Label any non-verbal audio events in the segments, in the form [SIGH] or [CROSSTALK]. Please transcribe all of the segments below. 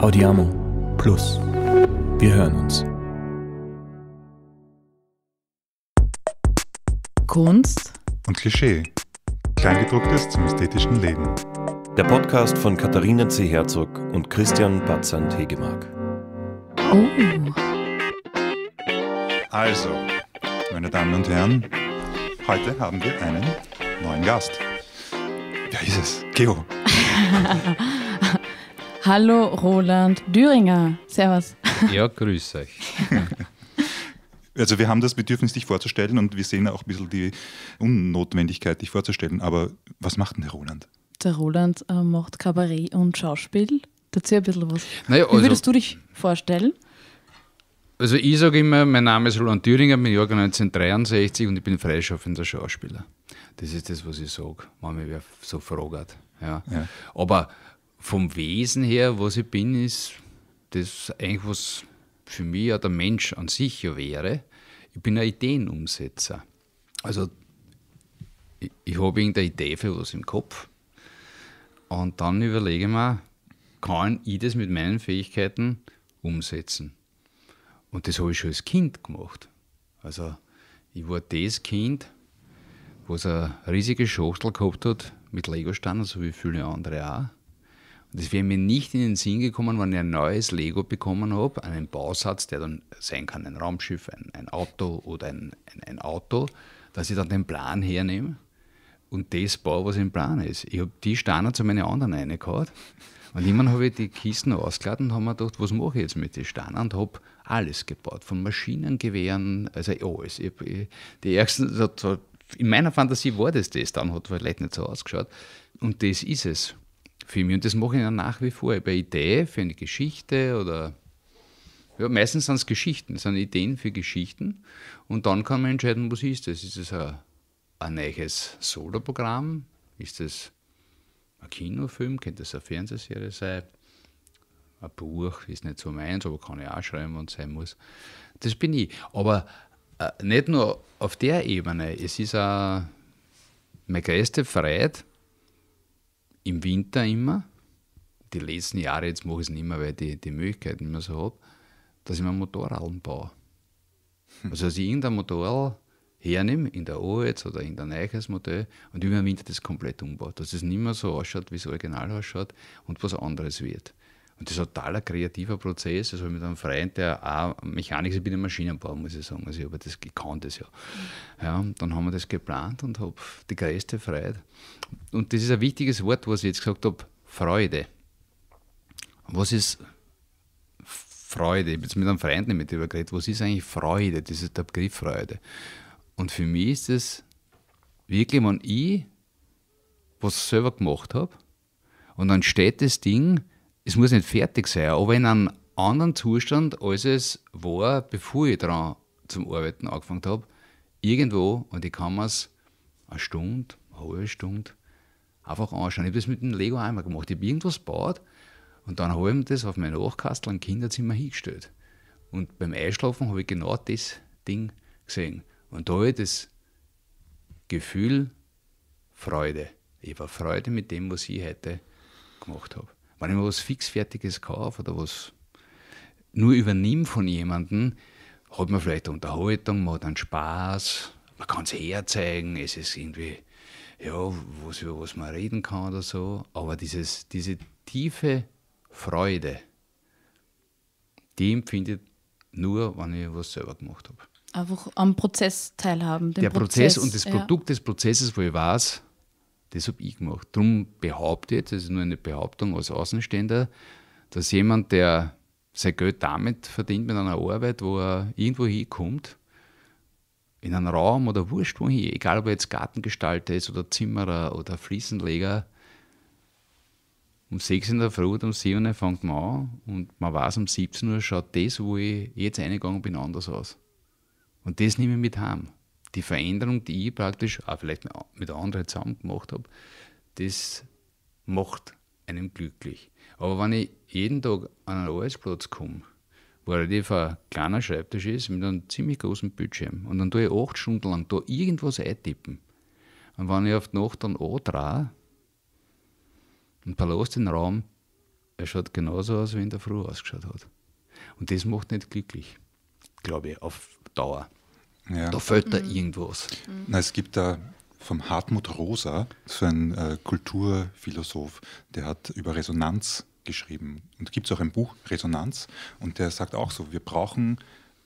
Audiamo Plus. Wir hören uns. Kunst und Klischee. Kleingedrucktes zum ästhetischen Leben. Der Podcast von Katharina C. Herzog und Christian Batzand Hegemark. Oh. Also, meine Damen und Herren, heute haben wir einen neuen Gast. Wer ist es? Geo. [LAUGHS] Hallo Roland Düringer. Servus. [LAUGHS] Ja, grüß euch. [LAUGHS] Also wir haben das Bedürfnis, dich vorzustellen und wir sehen auch ein bisschen die Unnotwendigkeit, dich vorzustellen. Aber was macht denn der Roland? Der Roland äh, macht Kabarett und Schauspiel. Dazu ein bisschen was. Naja, also, Wie würdest also du dich vorstellen? Also ich sage immer, mein Name ist Roland Thüringer, bin Jahr 1963 und ich bin freischaffender Schauspieler. Das ist das, was ich sage, wenn mich wer so fragt. Ja. ja. Aber vom Wesen her, was ich bin, ist das eigentlich, was für mich ja der Mensch an sich ja wäre. Ich bin ein Ideenumsetzer. Also ich, ich habe irgendeine Idee für was im Kopf und dann überlege ich mir, kann ich das mit meinen Fähigkeiten umsetzen? Und das habe ich schon als Kind gemacht. Also ich war das Kind, was eine riesige Schachtel gehabt hat mit Legosteinen, so wie viele andere auch das wäre mir nicht in den Sinn gekommen, wenn ich ein neues Lego bekommen habe, einen Bausatz, der dann sein kann, ein Raumschiff, ein, ein Auto oder ein, ein, ein, Auto, dass ich dann den Plan hernehme und das baue, was im Plan ist. Ich habe die Steine zu meinen anderen reingehauen und immer habe ich die Kisten ausgeladen und habe mir gedacht, was mache ich jetzt mit den Steinen und habe alles gebaut, von Maschinengewehren, also alles. Ich, ich, die ärgsten, in meiner Fantasie war das das, dann hat es vielleicht nicht so ausgeschaut und das ist es für mich. Und das mache ich dann nach wie vor. Bei Idee für eine Geschichte oder ja, meistens sind es Geschichten, sind Ideen für Geschichten. Und dann kann man entscheiden, was ist das? Ist es ein, ein neues Soloprogramm? Ist es ein Kinofilm? Könnte es eine Fernsehserie sein? Ein Buch ist nicht so meins, aber kann ich auch schreiben, wenn es sein muss. Das bin ich. Aber äh, nicht nur auf der Ebene. Es ist auch meine größte Freude, im Winter immer, die letzten Jahre, jetzt mache ich es nicht mehr, weil die, die Möglichkeiten nicht mehr so habe, dass ich mir Motorradeln baue. Hm. Also, dass ich irgendein Motorrad hernehme, in der O jetzt oder in der Neiches Modell und über den Winter das komplett umbaue. Dass es nicht mehr so ausschaut, wie es original ausschaut und was anderes wird. Und das ist ein totaler kreativer Prozess. Also mit einem Freund, der auch Mechaniker ist, ich bin im Maschinenbau, muss ich sagen. Also ich, habe das, gekannt, das ja. ja. Dann haben wir das geplant und habe die größte Freude. Und das ist ein wichtiges Wort, was ich jetzt gesagt habe, Freude. Was ist Freude? Ich habe jetzt mit einem Freund nicht mehr darüber geredet. Was ist eigentlich Freude? Das ist der Begriff Freude. Und für mich ist es wirklich, wenn ich was selber gemacht habe und dann steht das Ding, es muss nicht fertig sein, aber in einem anderen Zustand, als es war, bevor ich daran zum Arbeiten angefangen habe. Irgendwo, und ich kann mir es eine Stunde, eine halbe Stunde einfach anschauen. Ich habe das mit dem Lego einmal gemacht. Ich habe irgendwas gebaut und dann habe ich mir das auf meinen Hochkastel im Kinderzimmer hingestellt. Und beim Einschlafen habe ich genau das Ding gesehen. Und da habe ich das Gefühl Freude. Ich war Freude mit dem, was ich heute gemacht habe. Wenn ich mir was Fixfertiges kaufe oder was nur übernehme von jemandem, hat man vielleicht Unterhaltung, man hat einen Spaß, man kann es herzeigen, es ist irgendwie, ja, was, über was man reden kann oder so. Aber dieses, diese tiefe Freude, die empfinde ich nur, wenn ich was selber gemacht habe. Einfach am Prozess teilhaben. Der Prozess, Prozess und das ja. Produkt des Prozesses, wo ich weiß, das habe ich gemacht. Darum behaupte ich, das ist nur eine Behauptung als Außenstehender, dass jemand, der sein Geld damit verdient mit einer Arbeit, wo er irgendwo hinkommt, in einen Raum oder wurscht wohin, egal ob er jetzt Gartengestalter ist oder Zimmerer oder Fliesenleger, um 6 in der Früh oder um 7 Uhr fängt man an und man weiß, um 17 Uhr schaut das, wo ich jetzt eingegangen bin, anders aus. Und das nehme ich mit heim die Veränderung, die ich praktisch auch vielleicht mit anderen zusammen gemacht habe, das macht einem glücklich. Aber wenn ich jeden Tag an einen Arbeitsplatz komme, wo relativ ein kleiner Schreibtisch ist mit einem ziemlich großen Bildschirm und dann tue ich acht Stunden lang da irgendwas eintippen. Und wenn ich auf die Nacht dann andrehe und verlasse den Raum, er schaut genauso aus, wie in der Früh ausgeschaut hat. Und das macht nicht glücklich, glaube ich, auf Dauer. Ja. Da fällt mhm. da irgendwas. Mhm. Na, es gibt da vom Hartmut Rosa, so ein äh, Kulturphilosoph, der hat über Resonanz geschrieben. Und gibt es auch ein Buch, Resonanz, und der sagt auch so, wir brauchen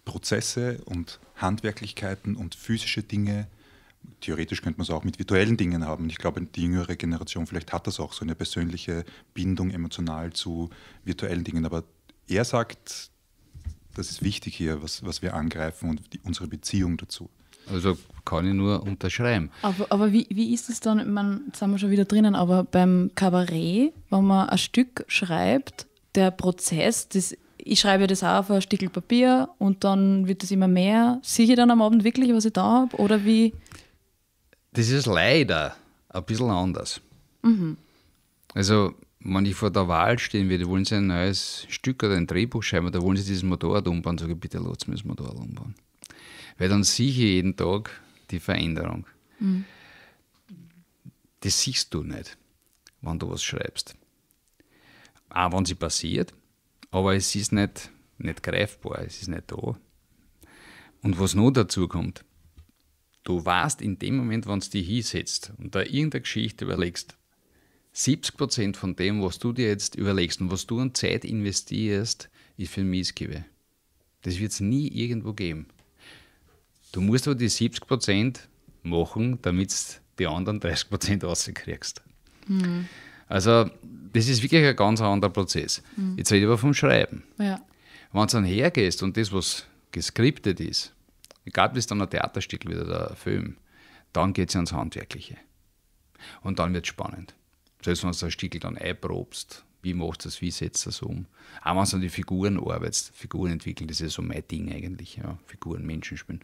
Prozesse und Handwerklichkeiten und physische Dinge. Theoretisch könnte man es auch mit virtuellen Dingen haben. Und ich glaube, die jüngere Generation vielleicht hat das auch so eine persönliche Bindung emotional zu virtuellen Dingen. Aber er sagt, das ist wichtig hier, was, was wir angreifen und die, unsere Beziehung dazu. Also kann ich nur unterschreiben. Aber, aber wie, wie ist es dann, ich meine, jetzt sind wir schon wieder drinnen, aber beim Kabarett, wenn man ein Stück schreibt, der Prozess, das, ich schreibe das auch auf ein Stück Papier und dann wird das immer mehr. Sehe ich dann am Abend wirklich, was ich da habe? Oder wie? Das ist leider ein bisschen anders. Mhm. Also wenn ich vor der Wahl stehen würde, wollen Sie ein neues Stück oder ein Drehbuch schreiben oder wollen Sie dieses Motorrad umbauen, sage ich, bitte lasst mir das Motorrad umbauen. Weil dann sehe ich jeden Tag die Veränderung. Mhm. Das siehst du nicht, wenn du was schreibst. Auch wenn sie passiert, aber es ist nicht, nicht greifbar, es ist nicht da. Und was noch dazu kommt, du weißt in dem Moment, wenn du dich hinsetzt und da irgendeine Geschichte überlegst, 70 Prozent von dem, was du dir jetzt überlegst und was du an Zeit investierst, ist für Miesgebe. Das wird es nie irgendwo geben. Du musst aber die 70 Prozent machen, damit die anderen 30 Prozent rauskriegst. Mhm. Also, das ist wirklich ein ganz anderer Prozess. Mhm. Jetzt rede ich aber vom Schreiben. Ja. Wenn du dann hergehst und das, was geskriptet ist, egal ob es dann ein Theaterstück wird oder ein Film, dann geht es ans Handwerkliche. Und dann wird es spannend. Selbst wenn du einen Stickel dann einprobst, wie machst du das, wie setzt du das um? Auch wenn es an die Figuren arbeitest, Figuren entwickeln, das ist so mein Ding eigentlich, ja. Figuren, Menschen spielen.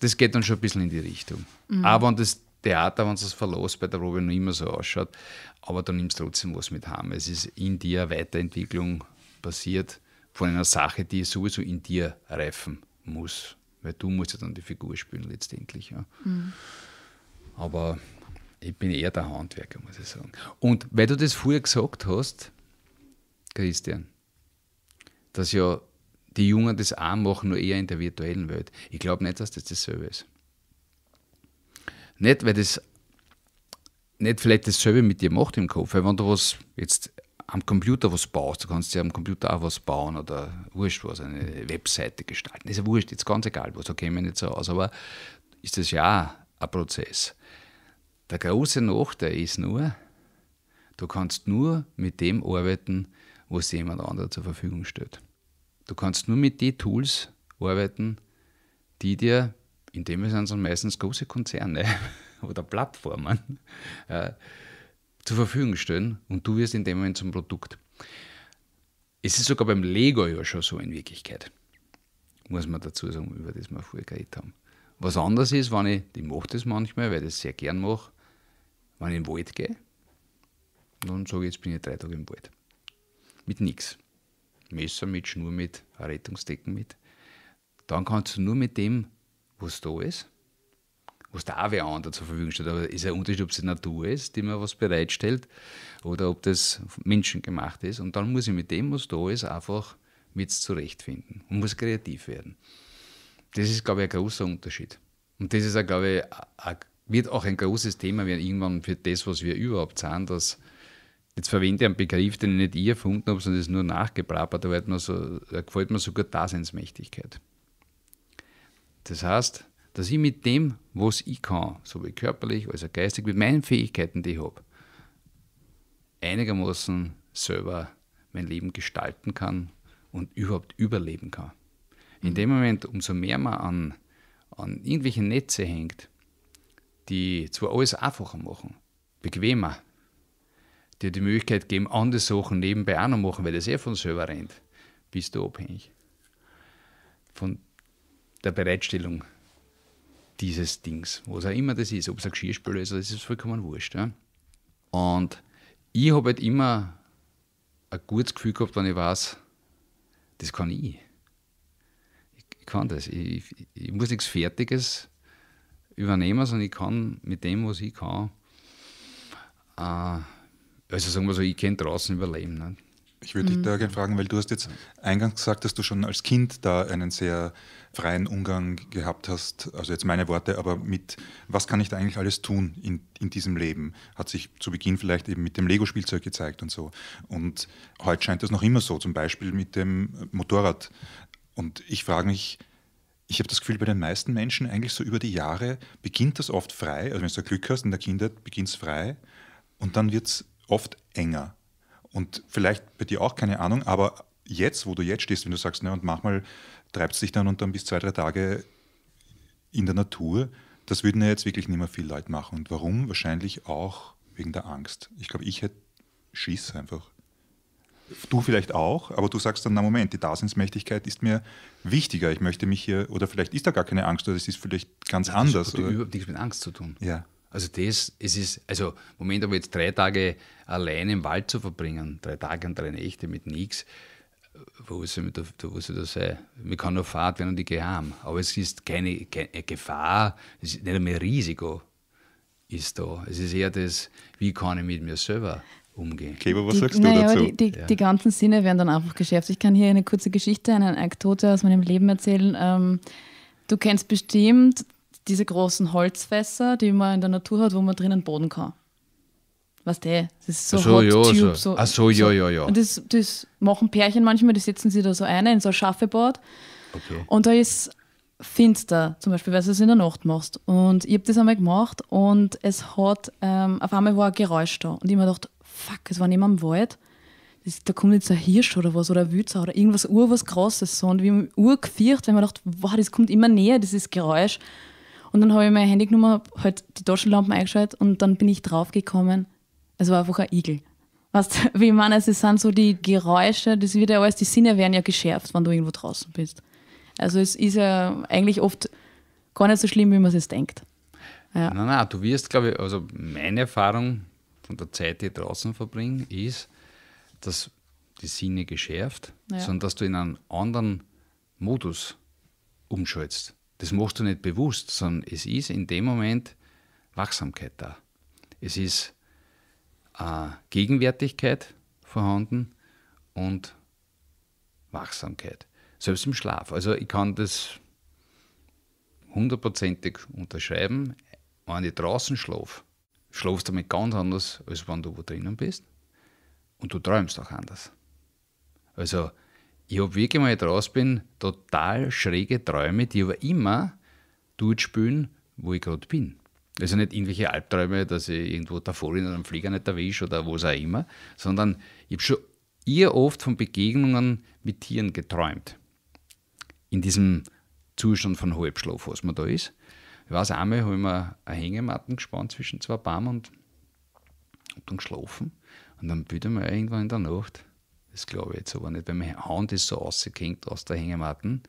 Das geht dann schon ein bisschen in die Richtung. Mhm. Aber wenn das Theater, wenn es das verlässt, bei der Robin noch immer so ausschaut, aber dann nimmst du trotzdem was mit heim. Es ist in dir Weiterentwicklung passiert von einer Sache, die sowieso in dir reifen muss. Weil du musst ja dann die Figur spielen letztendlich. Ja. Mhm. Aber ich bin eher der Handwerker, muss ich sagen. Und weil du das früher gesagt hast, Christian, dass ja die Jungen das auch machen, nur eher in der virtuellen Welt. Ich glaube nicht, dass das dasselbe ist. Nicht, weil das nicht vielleicht dasselbe mit dir macht im Kopf, weil wenn du was jetzt am Computer was baust, du kannst ja am Computer auch was bauen oder wurscht was, eine Webseite gestalten, das ist ja wurscht, jetzt ganz egal was, da käme ich nicht so aus, aber ist das ja auch ein Prozess. Der große Nachteil ist nur, du kannst nur mit dem arbeiten, was jemand anderer zur Verfügung stellt. Du kannst nur mit den Tools arbeiten, die dir, in dem sind es meistens große Konzerne [LAUGHS] oder Plattformen, äh, zur Verfügung stellen und du wirst in dem Moment zum Produkt. Es ist sogar beim Lego ja schon so in Wirklichkeit. Muss man dazu sagen, über das wir vorher geredet haben. Was anders ist, wenn ich, ich mache das manchmal, weil ich das sehr gern mache, wenn ich in den Wald gehe, dann sage ich, jetzt bin ich drei Tage im Wald. Mit nichts. Messer mit, Schnur mit, Rettungsdecken mit. Dann kannst du nur mit dem, was da ist, was da auch wer anderer zur Verfügung steht. Aber es ist ein Unterschied, ob es die Natur ist, die mir was bereitstellt, oder ob das Menschen gemacht ist. Und dann muss ich mit dem, was da ist, einfach mit zurechtfinden und muss kreativ werden. Das ist, glaube ich, ein großer Unterschied. Und das ist, glaube ich, wird auch ein großes Thema werden, irgendwann für das, was wir überhaupt sind, dass jetzt verwende ich einen Begriff, den ich nicht ich erfunden habe, sondern das ist nur nachgeplappert, aber mir so, da gefällt mir sogar Daseinsmächtigkeit. Das heißt, dass ich mit dem, was ich kann, sowohl körperlich als auch geistig, mit meinen Fähigkeiten, die ich habe, einigermaßen selber mein Leben gestalten kann und überhaupt überleben kann in dem Moment, umso mehr man an, an irgendwelche Netze hängt, die zwar alles einfacher machen, bequemer, die die Möglichkeit geben, andere Sachen nebenbei auch noch machen, weil das eh von selber rennt, bist du abhängig von der Bereitstellung dieses Dings, was auch immer das ist, ob es ein Geschirrspüler ist, das ist vollkommen wurscht. Ja? Und ich habe halt immer ein gutes Gefühl gehabt, wenn ich weiß, das kann ich ich kann das. Ich, ich, ich muss nichts Fertiges übernehmen, sondern ich kann mit dem, was ich kann, äh, also sagen wir so, ich kann draußen überleben. Ne? Ich würde mhm. dich da gerne fragen, weil du hast jetzt eingangs gesagt, dass du schon als Kind da einen sehr freien Umgang gehabt hast, also jetzt meine Worte, aber mit was kann ich da eigentlich alles tun in, in diesem Leben? Hat sich zu Beginn vielleicht eben mit dem Lego-Spielzeug gezeigt und so. Und heute scheint das noch immer so, zum Beispiel mit dem Motorrad. Und ich frage mich, ich habe das Gefühl, bei den meisten Menschen eigentlich so über die Jahre beginnt das oft frei. Also wenn du Glück hast in der Kindheit, beginnt es frei und dann wird es oft enger. Und vielleicht bei dir auch keine Ahnung, aber jetzt, wo du jetzt stehst, wenn du sagst, ne, und manchmal treibt es dich dann und dann bis zwei, drei Tage in der Natur, das würden ja jetzt wirklich nicht mehr viel Leute machen. Und warum? Wahrscheinlich auch wegen der Angst. Ich glaube, ich hätte Schiss einfach du vielleicht auch, aber du sagst dann, na Moment, die Daseinsmächtigkeit ist mir wichtiger. Ich möchte mich hier, oder vielleicht ist da gar keine Angst, oder es ist vielleicht ganz das anders. Das hat überhaupt nichts mit Angst zu tun. Ja. Also das, es ist, also Moment, aber jetzt drei Tage allein im Wald zu verbringen, drei Tage und drei Nächte mit nichts, wo ist soll da, wo soll sein? Äh, wir können nur Fahrt werden und die geheim. Aber es ist keine, keine äh, Gefahr, es ist nicht mehr Risiko ist da. Es ist eher das, wie kann ich mit mir selber umgehen. Kleber, was die, sagst naja, du dazu? Die, die, ja. die, ganzen Sinne werden dann einfach geschärft. Ich kann hier eine kurze Geschichte, eine Anekdote aus meinem Leben erzählen. Ähm, du kennst bestimmt diese großen Holzfässer, die man in der Natur hat, wo man drinnen boden kann. Weißt du, das ist so, so Hot ja, Tube. So, Ach so, ja, ja, ja. Und das, das machen Pärchen manchmal, die setzen sie da so ein, in so ein Schaffebord. Okay. Und da ist finster, zum Beispiel, weil du es in der Nacht machst. Und ich habe das einmal gemacht und es hat, ähm, auf einmal war ein Geräusch da. Und ich habe mir gedacht, fuck, es war neben am Wald, das, da kommt jetzt ein Hirsch oder was oder ein Wildsau oder irgendwas ur was Großes. So. Und wie haben urgefürcht, weil wir dachten, wow, das kommt immer näher, dieses Geräusch. Und dann habe ich meine Handynummer, halt die Taschenlampen eingeschaltet und dann bin ich draufgekommen, es war einfach ein Igel. Weißt du, [LAUGHS] wie ich meine, es sind so die Geräusche, das wird ja alles, die Sinne werden ja geschärft, wenn du irgendwo draußen bist. Also es ist ja eigentlich oft gar nicht so schlimm, wie man es denkt. Ja. Nein, nein, du wirst, glaube ich, also meine Erfahrung, von der Zeit, die ich draußen verbringe, ist, dass die Sinne geschärft, ja. sondern dass du in einen anderen Modus umschaltest. Das machst du nicht bewusst, sondern es ist in dem Moment Wachsamkeit da. Es ist äh, Gegenwärtigkeit vorhanden und Wachsamkeit. Selbst im Schlaf. Also ich kann das hundertprozentig unterschreiben, wenn ich draußen schlafe, schlafst damit ganz anders, als wenn du wo drinnen bist. Und du träumst auch anders. Also, ich habe wirklich, wenn ich draußen bin, total schräge Träume, die aber immer dort spüren, wo ich gerade bin. Also nicht irgendwelche Albträume, dass ich irgendwo davor in einem Flieger nicht erwische oder was auch immer, sondern ich habe schon eher oft von Begegnungen mit Tieren geträumt. In diesem Zustand von Halbschlaf, was man da ist. Ich weiß, einmal habe ich mir eine Hängematten gespannt zwischen zwei Bäumen und habe dann geschlafen. Und dann ich mir irgendwann in der Nacht, das glaube ich jetzt aber nicht, weil meine Hand ist so rausgehängt aus der Hängematten,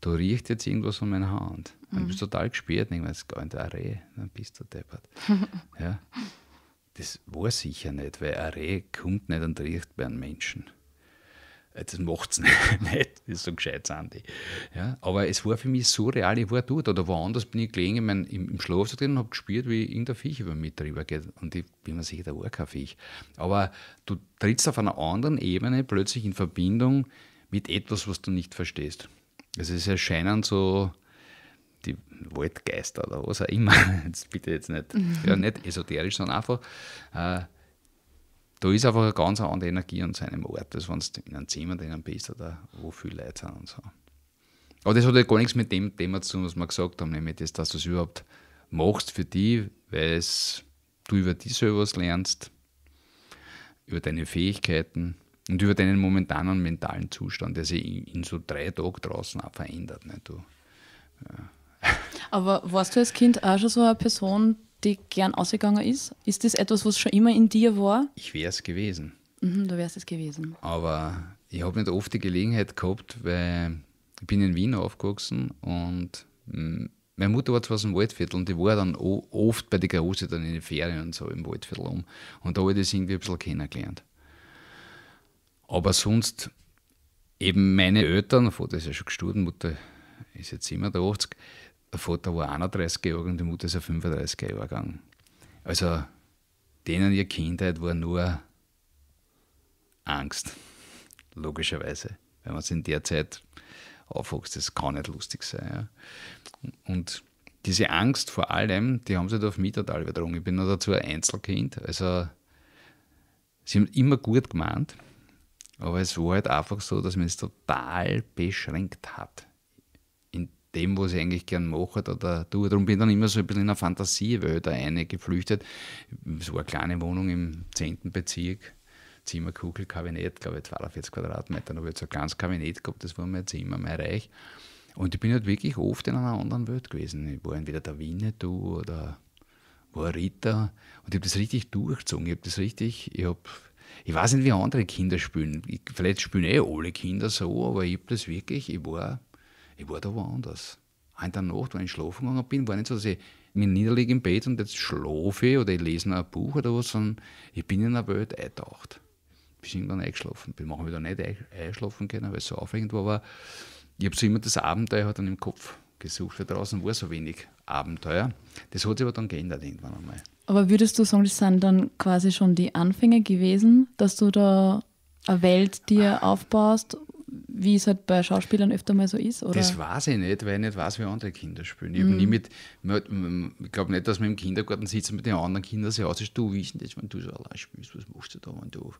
da riecht jetzt irgendwas an meiner Hand. Dann mhm. bist du total gesperrt, denk mir, das ist gar nicht der Rehe, dann bist du deppert. [LAUGHS] ja. Das war sicher nicht, weil ein Reh kommt nicht und riecht bei einem Menschen. [LAUGHS] das macht es nicht, nicht, ist so gescheit, Sandy. Ja, aber es war für mich so real, ich war dort oder woanders bin ich gelegen, ich mein, im, im Schlaf drin und habe gespürt, wie irgendein Viech über mich drüber geht. Und ich bin mir sicher, da war kein Viech. Aber du trittst auf einer anderen Ebene plötzlich in Verbindung mit etwas, was du nicht verstehst. Also Es erscheinen so die Waldgeister oder was auch immer. [LAUGHS] Jetzt bitte jetzt nicht, ja, nicht esoterisch, sondern einfach. Äh, da ist einfach eine ganz andere Energie an seinem Ort, als wenn du in einem Zimmer drinnen bist oder wo viele Leute sind und so. Aber das hat ja gar nichts mit dem Thema zu tun, was wir gesagt haben, nämlich das, dass du es überhaupt machst für dich, weil du über dich selber was lernst, über deine Fähigkeiten und über deinen momentanen mentalen Zustand, der sich in, in so drei Tagen draußen auch verändert. Nicht? Du, ja. Aber warst du als Kind auch schon so eine Person, die gern ausgegangen ist? Ist das etwas, was schon immer in dir war? Ich wäre es gewesen. Mhm, du wärst es gewesen. Aber ich habe nicht oft die Gelegenheit gehabt, weil ich bin in Wien aufgewachsen und mm, meine Mutter war zwar aus dem Waldviertel und die war dann oft bei der Große dann in den Ferien und so im Waldviertel um. Und da habe ich das irgendwie ein bisschen kennengelernt. Aber sonst eben meine Eltern, Vater ist ja schon gestorben, Mutter ist jetzt 87, der Vater war 31 Jahre und die Mutter ist 35 Jahre gegangen. Also denen ihre Kindheit war nur Angst, [LAUGHS] logischerweise. Wenn man es in der Zeit aufwächst, das kann nicht lustig sein. Ja. Und diese Angst vor allem, die haben sie da auf mich total übertragen. Ich bin noch dazu ein Einzelkind. Also sie haben immer gut gemeint, aber es war halt einfach so, dass man es total beschränkt hat dem, was ich eigentlich gern mache, oder tue. Darum bin ich dann immer so ein bisschen in einer Fantasiewelt da eine geflüchtet. So eine kleine Wohnung im 10. Bezirk, Zimmerkugel, Kabinett, glaube ich, 42 Quadratmeter. Da habe ich jetzt ein kleines Kabinett gehabt, das war mein Zimmer, mein Reich. Und ich bin halt wirklich oft in einer anderen Welt gewesen. Ich war entweder der Winnetou oder war Ritter. Und ich habe das richtig durchgezogen. Ich habe das richtig, ich habe ich weiß nicht, wie andere Kinder spielen. Ich, vielleicht spielen eh alle Kinder so, aber ich habe das wirklich, ich war ich war da woanders. In der Nacht, wenn ich schlafen gegangen bin, war nicht so, dass ich mich niederlege im Bett und jetzt schlafe oder ich lese noch ein Buch oder was, sondern ich bin in einer Welt eingetaucht. Bis irgendwann eingeschlafen bin. Machen wir da nicht einschlafen können, weil es so aufregend war, aber ich habe so immer das Abenteuer halt dann im Kopf gesucht, weil draußen war so wenig Abenteuer. Das hat sich aber dann geändert irgendwann einmal. Aber würdest du sagen, das sind dann quasi schon die Anfänge gewesen, dass du da eine Welt dir aufbaust, wie es halt bei Schauspielern öfter mal so ist? Oder? Das weiß ich nicht, weil ich nicht weiß, wie andere Kinder spielen. Ich, mhm. ich glaube nicht, dass wir im Kindergarten sitzen mit den anderen Kindern so aus, du wie ist denn wenn du so allein spielst, was machst du da, wenn du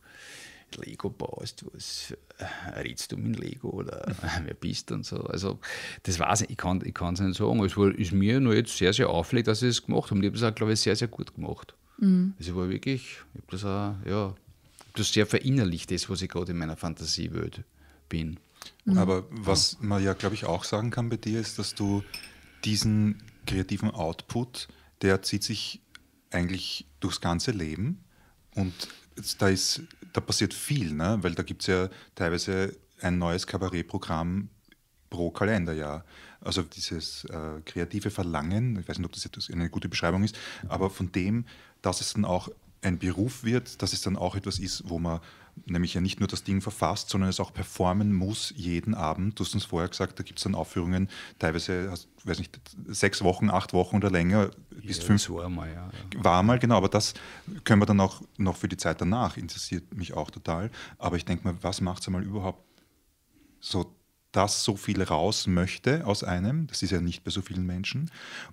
Lego baust, was äh, redest du mit Lego oder [LAUGHS] wer bist du und so. Also das weiß ich, ich kann es nicht sagen. Es war, ist mir nur jetzt sehr, sehr auffällig, dass ich es das gemacht haben. Ich habe es auch, glaube ich, sehr, sehr gut gemacht. Mhm. Also ich war wirklich, ich habe das auch, ja, das sehr verinnerlicht, das, was ich gerade in meiner Fantasie will bin. Mhm. Aber was man ja, glaube ich, auch sagen kann bei dir, ist, dass du diesen kreativen Output, der zieht sich eigentlich durchs ganze Leben und da ist, da passiert viel, ne? weil da gibt es ja teilweise ein neues Kabarettprogramm pro Kalenderjahr. Also dieses äh, kreative Verlangen, ich weiß nicht, ob das jetzt eine gute Beschreibung ist, aber von dem, dass es dann auch ein Beruf wird, dass es dann auch etwas ist, wo man nämlich ja nicht nur das Ding verfasst, sondern es auch performen muss jeden Abend. Du hast uns vorher gesagt, da gibt es dann Aufführungen, teilweise, weiß nicht, sechs Wochen, acht Wochen oder länger, bis ja, fünf. War mal, ja. War mal, genau, aber das können wir dann auch noch für die Zeit danach, interessiert mich auch total. Aber ich denke mal, was macht es einmal überhaupt so, dass so viel raus möchte aus einem? Das ist ja nicht bei so vielen Menschen.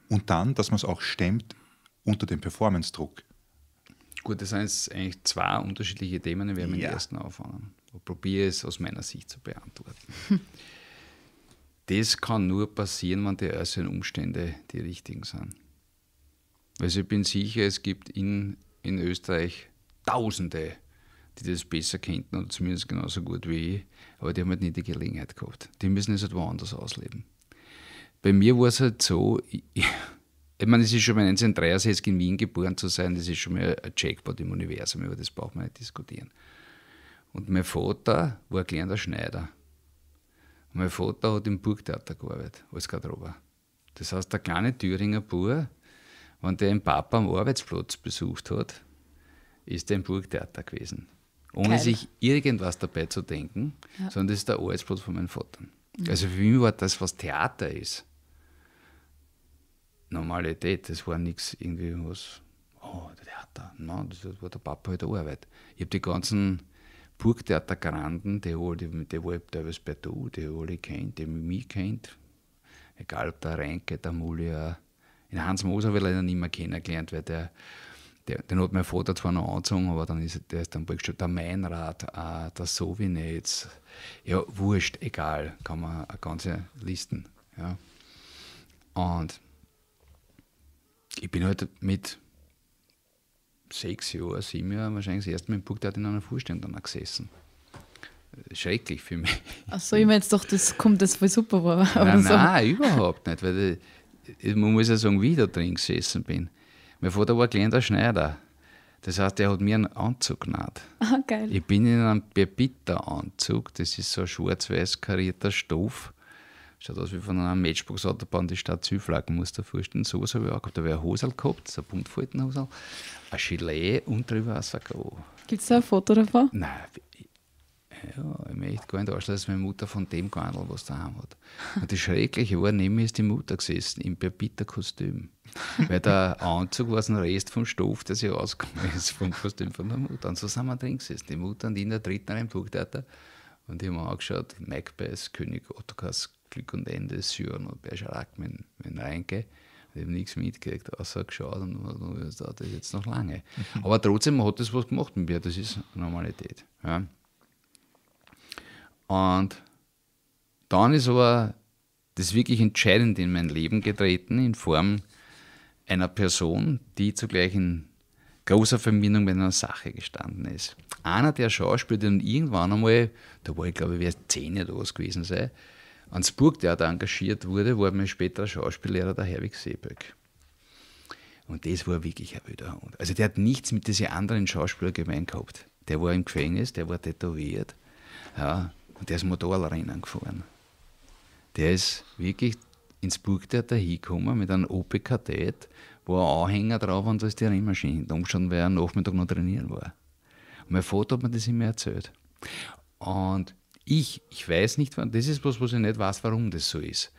Und dann, dass man es auch stemmt unter dem Performance-Druck. Gut, das sind jetzt eigentlich zwei unterschiedliche Themen. Wir werden ja. mit dem ersten anfangen. Ich probiere es aus meiner Sicht zu beantworten. [LAUGHS] das kann nur passieren, wenn die äußeren Umstände die richtigen sind. Also ich bin sicher, es gibt in, in Österreich Tausende, die das besser könnten oder zumindest genauso gut wie ich, aber die haben halt nicht die Gelegenheit gehabt. Die müssen es halt woanders ausleben. Bei mir war es halt so, ich, ich meine, es ist schon mal 1963 in Wien geboren zu sein, das ist schon mal ein Jackpot im Universum, über das braucht man nicht diskutieren. Und mein Vater war ein gelernter Schneider. Und mein Vater hat im Burgtheater gearbeitet, als Garderobe. Das heißt, der kleine Thüringer Bauer, wenn der den Papa am Arbeitsplatz besucht hat, ist der im Burgtheater gewesen. Ohne Geil. sich irgendwas dabei zu denken, ja. sondern das ist der Arbeitsplatz von meinem Vater. Mhm. Also für mich war das, was Theater ist Normalität. Das war nichts irgendwie was, oh, Theater. Nein, das war der Papa halt der Arbeit. Ich habe die ganzen Burgtheatergranden, die alle, die, die alle teilweise bei du, die alle kennt, die mich kennt. Egal ob der Reinke, der Mullier. Äh, In Hans Moser habe ich leider nicht mehr kennengelernt, weil der, der, den hat mein Vater zwar noch angezogen, aber dann ist der ist dann bald gestorben. Der Meinrad, ah, der Sovinetz. Ja, wurscht, egal, kann man eine ganze Listen. Ja. Und ich bin halt mit sechs Jahren, sieben Jahren wahrscheinlich das erste Mal im Burgtheater in einer Vorstellung gesessen. Äh, schrecklich für mich. Achso, ich meine jetzt doch, das kommt das voll super vor. Nein, so. nein, überhaupt nicht. Weil ich, man muss ja sagen, wie ich da drin gesessen bin. Mein Vater war gelernter Schneider. Das heißt, er hat mir einen Anzug genäht. Ah, geil. Ich bin in einem Bebita-Anzug, das ist so ein schwarz-weiß karierter Stoff Schaut aus wie von einer Matchbox-Autobahn, die Stadt Südflaggen muss da vorstellen. So was habe ich auch gehabt. Da habe ich ein Hosal gehabt, so ein Buntfaltenhosal, ein Gilet und drüber ein Sakko. Gibt es da ein Foto davon? Nein, ja, ich möchte gar nicht ausschließen, dass meine Mutter von dem gehandelt, was daheim hat. Und das Schreckliche war, neben mir ist die Mutter gesessen, im Perbiter-Kostüm. Weil der Anzug war ein Rest vom Stoff, der sie rausgekommen ist, vom Kostüm von der Mutter. Und so sind wir drin gesessen. Die Mutter und ich in der dritten Reihe im Flugtheater. Und ich habe mir angeschaut, Macbeth, König Ottokars Glück und Ende Sören und Bergerac mit, mit Reinke. Ich habe nichts mitgekriegt, außer geschaut und ah, das dauert jetzt noch lange. [LAUGHS] Aber trotzdem hat das was gemacht mit mir, das ist Normalität. Ja. Und dann ist aber das wirklich entscheidend in mein Leben getreten, in Form einer Person, die zugleich in großer Verbindung mit einer Sache gestanden ist. Einer der Schauspieler, der irgendwann einmal, da war ich glaube ich, wäre zehn Jahre alt gewesen sei, ans Burgtheater engagiert wurde, war mein späterer Schauspiellehrer, der Herwig Seeböck. Und das war wirklich ein wilder Hund. Also der hat nichts mit diesen anderen Schauspielern gemein gehabt. Der war im Gefängnis, der war tätowiert. Ja, und der ist Motorrennen gefahren. Der ist wirklich ins Burgtheater hingekommen mit einem Opel Kadett, wo ein Anhänger drauf war und da ist die Rennmaschine hinten umgestanden, weil er am Nachmittag noch trainieren war. Und mein Vater hat mir das immer erzählt. Und ich, ich weiß nicht, Das ist was, was ich nicht weiß, warum das so ist.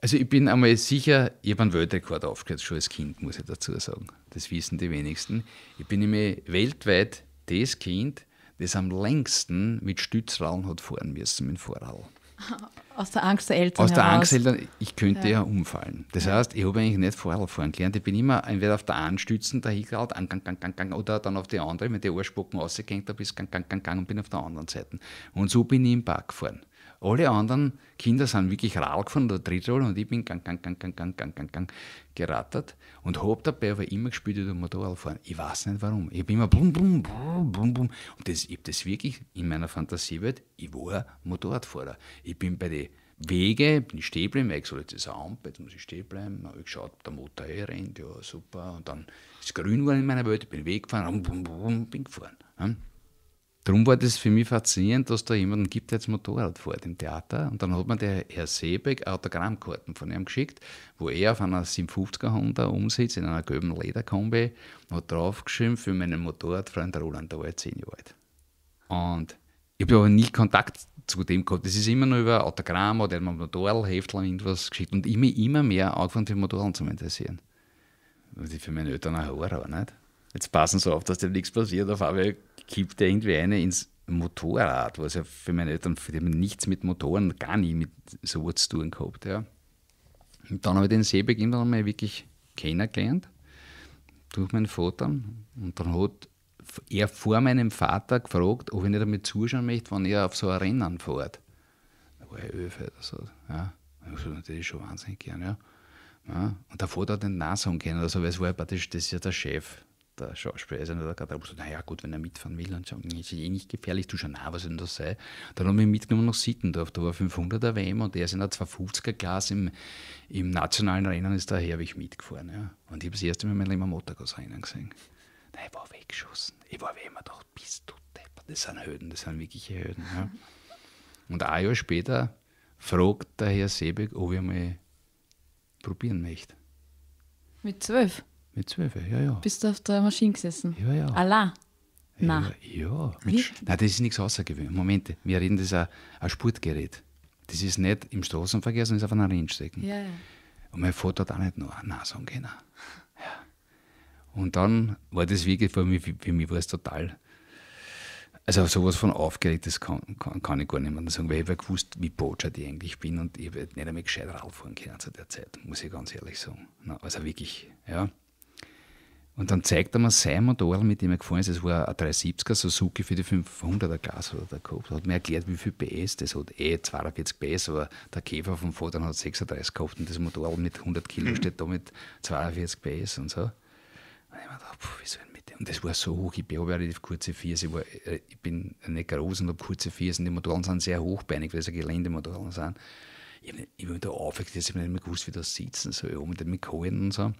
Also ich bin einmal sicher, ich habe einen Weltrekord aufgehört, schon als Kind, muss ich dazu sagen. Das wissen die wenigsten. Ich bin immer weltweit das Kind, das am längsten mit Stützrallen hat fahren müssen, mit dem Vorrall. [LAUGHS] Aus der Angst der Eltern. Aus der heraus. Angst der Eltern, ich könnte ja, ja umfallen. Das ja. heißt, ich habe eigentlich nicht Fahrradfahren gelernt. Ich bin immer entweder auf der einen stützend dahingekraut, gang, gang, gang, gang, oder dann auf die andere, wenn die Arschbocken rausgegangen habe, ist gang, gang, gang, gang und bin auf der anderen Seite. Und so bin ich im Park gefahren. Alle anderen Kinder sind wirklich Rad gefahren oder Trittrad und ich bin gang, gang, gang, gang, gang, gang, gang, gang gerattert und habe dabei aber immer gespielt über Motorradfahren. Ich weiß nicht warum. Ich bin immer blum, blum, blum, blum, Und das, ich habe das wirklich in meiner Fantasiewelt, ich war Motorradfahrer. Ich bin bei den Wege, bin ich stehen geblieben, ich soll jetzt ist das Ampel, jetzt muss ich stehen bleiben. Dann habe ich geschaut, ob der Motor hier rennt, ja super. Und dann ist grün geworden in meiner Welt, ich bin weggefahren, bum, bum, bum, bin gefahren. Hm? Darum war das für mich faszinierend, dass da jemanden gibt, der jetzt Motorrad halt fährt im Theater. Und dann hat mir der Herr Seebeck Autogrammkarten von ihm geschickt, wo er auf einer 750er Honda umsitzt, in einer gelben Lederkombi, und hat draufgeschrieben für meinen Motorradfreund Roland, der war 10 Jahre alt. Und ich habe aber nie Kontakt zu dem gehabt. Das ist immer nur über Autogramm oder einem Motorradheft oder irgendwas geschickt. Und ich mich immer mehr angefangen, für Motorrad zu interessieren. Was ich für meine Eltern ein Haar nicht? Jetzt passen sie auf, dass dem nichts passiert. Auf einmal kippt er irgendwie eine ins Motorrad, was ja für meine Eltern, für die haben nichts mit Motoren, gar nie mit sowas zu tun gehabt. Ja. Und dann habe ich den Seebeck irgendwann mal wirklich kennengelernt, durch meinen Vater. Und dann hat er vor meinem Vater gefragt, ob ich nicht damit zuschauen möchte, wenn er auf so ein Rennen fährt. Da war er elf oder so. Ja. Das ist schon wahnsinnig gern, ja. ja. Und der Vater hat den Nasen kennen, also, weil es war praktisch, das ist ja der Chef der Schauspieler ist einer der naja gut, wenn er mit von will dann ist es eh nicht gefährlich, du schon auch, was denn das sei. Dann haben wir ihn mitgenommen nach Sittendorf, da war 500er WM und er ist in der 250er Glas im, im nationalen Rennen, ist daher habe ich mitgefahren. Ja. Und ich habe das erste Mal in meinem Leben Motorgas-Rennen gesehen. Nein, ich war weggeschossen. Ich war wie immer gedacht, bist du deppert, das sind Höden, das sind wirkliche Höden. Ja. Und ein Jahr später fragt der Herr Sebeck, ob ich mal probieren möchte. Mit zwölf? Mit zwölf, ja, ja. Bist du auf der Maschine gesessen? Ja, ja. Allah. Na. Ja. ja. Nein, das ist nichts Außergewöhnliches. Moment, wir reden, das auch ein, ein Sportgerät. Das ist nicht im Straßenverkehr, sondern ist auf einer Rennstrecke. Ja, ja. Und mein Vater hat auch nicht nur Nein sagen können. Ja. Und dann war das wirklich für mich, für mich war es total. Also sowas von aufgeregt, das kann, kann, kann ich gar nicht mehr sagen, weil ich habe ja gewusst, wie botscher ich eigentlich bin und ich habe nicht einmal gescheit rauffahren können zu der Zeit, muss ich ganz ehrlich sagen. also wirklich, ja. Und dann zeigt er mir sein Motorrad, mit dem er gefahren ist. Es war ein 370er Suzuki für die 500er Gas oder der gehabt. Er hat mir erklärt, wie viel PS das hat. Eh 42 PS, aber der Käfer vom Vater hat 36 gehabt und das Motorrad mit 100 Kilo mhm. steht da mit 42 PS und so. Und ich mir gedacht, pff, wie soll ich mit dem? Und das war so hoch. Ich habe relativ kurze Fiers. Ich, äh, ich bin nicht groß und habe kurze Fiers. Und die Motoren sind sehr hochbeinig, weil sie Geländemotoren sind. Ich habe mich da aufgeregt, ich habe nicht mehr gewusst, wie das sitzen soll, oben mit Kohlen und so.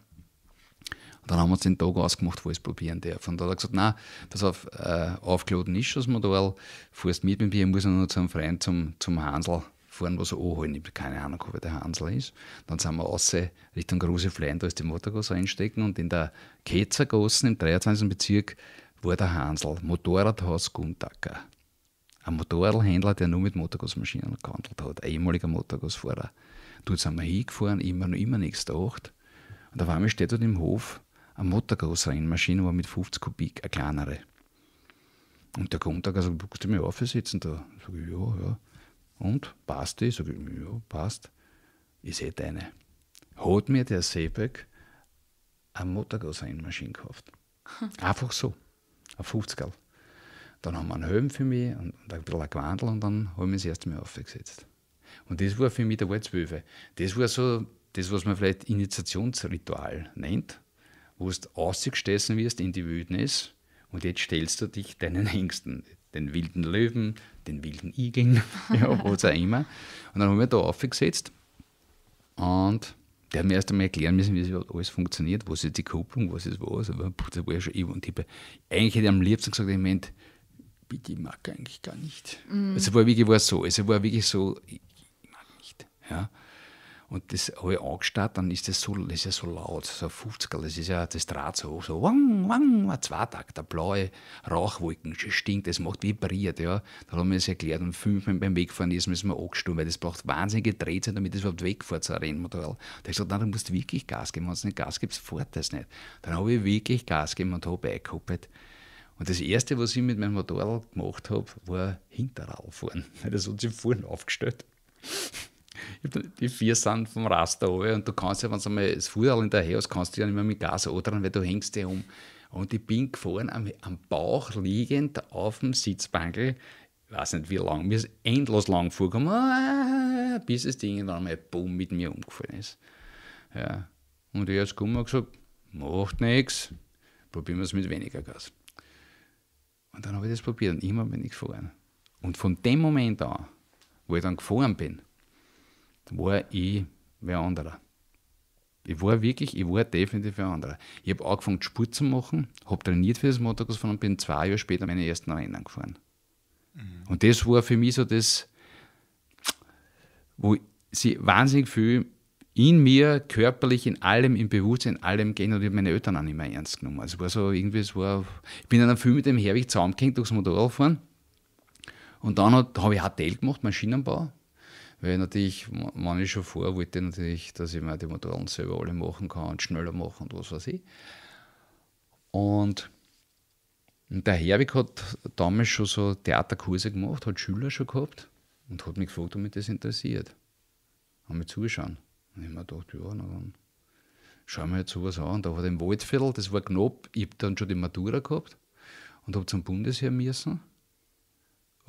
Und dann haben wir uns den Tag ausgemacht, wo ich es probieren darf. Und da hat er gesagt, nein, pass auf, äh, aufgeladen ist das Modell, fährst mit mit mir, muss ich noch zu einem Freund, zum, zum Hansel fahren, was er anholen. Ich habe keine Ahnung, wer der Hansel ist. Dann sind wir raus Richtung Große Flein, da ist die Motorgasse einstecken und in der Ketzergassen im 23. Bezirk war der Hansel, Motorradhaus Guntacker. Ein Motorradhändler, der nur mit Motorgasmaschinen gehandelt hat, ein ehemaliger Motorgasfahrer. Dort sind wir hingefahren, immer noch immer nichts gedacht. Und auf einmal steht dort im Hof eine Motorgroßrennmaschine war mit 50 Kubik, eine kleinere. Und der Grundtag also, du kannst du mich aufsetzen da? Sag ich, ja, ja. Und? Passt die? Sag ich, ja, passt. Ist eh deine. Hat mir der Seebeck eine Motorgroßrennmaschine gekauft. Hm. Einfach so. Ein 50er. Dann haben wir einen Helm für mich und, ein bisschen ein Gewandel und dann habe ich mich das erste Mal aufgesetzt. Und das war für mich der Waldzwölfe. Das war so das, was man vielleicht Initiationsritual nennt wo du ausgestessen wirst in die Wildnis und jetzt stellst du dich deinen Ängsten, den wilden Löwen, den wilden Igeln, [LAUGHS] ja, was auch immer. Und dann haben wir da aufgesetzt und der hat mir erst einmal erklären müssen, wie das alles funktioniert, was ist die Kupplung, was ist was, aber boah, das war ja schon ich und ich eigentlich hätte ich am liebsten gesagt, ich meine, bitte, ich mag eigentlich gar nicht. Mm. Also war wirklich war so, also war wirklich so, ich, ich mag nicht. Ja. Und das habe ich angestarrt, dann ist das so, das ist ja so laut, so 50er, das ist ja das Draht so, hoch, so wang, wang, ein Zweitakt, der blaue Rauchwolken, das stinkt, das macht vibriert, ja. Da haben wir es erklärt und fünfmal beim Wegfahren ist, müssen wir angestunden, weil das braucht wahnsinnige Drehzahl, damit das überhaupt wegfährt, so ein Rennmotorrad. Da habe ich gesagt, nein, du musst wirklich Gas geben, wenn du nicht Gas gibst, fährt das nicht. Dann habe ich wirklich Gas gegeben und habe eingehoppelt. Und das Erste, was ich mit meinem Motorrad gemacht habe, war Hinterradfahren. [LAUGHS] Das hat sich vorne aufgestellt die vier sind vom Raster runter und du kannst ja, wenn du einmal das Fuhrrad hinterher hast, kannst du ja nicht mehr mit Gas odern, weil du hängst dich um. Und ich bin gefahren, am, am Bauch liegend auf dem Sitzbankel, ich weiß nicht wie lang, mir ist endlos lang vorgekommen, ah, bis das Ding dann einmal bumm mit mir umgefallen ist. Ja. Und ich als und gesagt, macht nichts, probieren wir es mit weniger Gas. Und dann habe ich das probiert und immer bin ich gefahren. Und von dem Moment an, wo ich dann gefahren bin, war ich wer anderer. Ich war wirklich, ich war definitiv ein anderer. Ich habe angefangen, Sport zu machen, habe trainiert für das Motocrossfahren und bin zwei Jahre später meine ersten Rennen gefahren. Mhm. Und das war für mich so das, wo sie wahnsinnig viel in mir, körperlich, in allem, im Bewusstsein, in allem gehen und ich habe meine Eltern auch nicht mehr ernst genommen. Also war so irgendwie, es war, ich bin dann viel mit dem Herwig zusammengehängt durchs Motorradfahren und dann habe ich HTL gemacht, Maschinenbau, weil natürlich, man ist schon vor, wollte natürlich, dass ich mir die Motoren selber alle machen kann und schneller machen und was weiß ich. Und der Herwig hat damals schon so Theaterkurse gemacht, hat Schüler schon gehabt und hat mich gefragt, ob mich das interessiert. Haben mich zugeschaut. Und ich habe mir gedacht, ja, na dann schauen wir jetzt sowas an. Da war der Waldviertel, das war knapp, ich habe dann schon die Matura gehabt und habe zum Bundesheer müssen.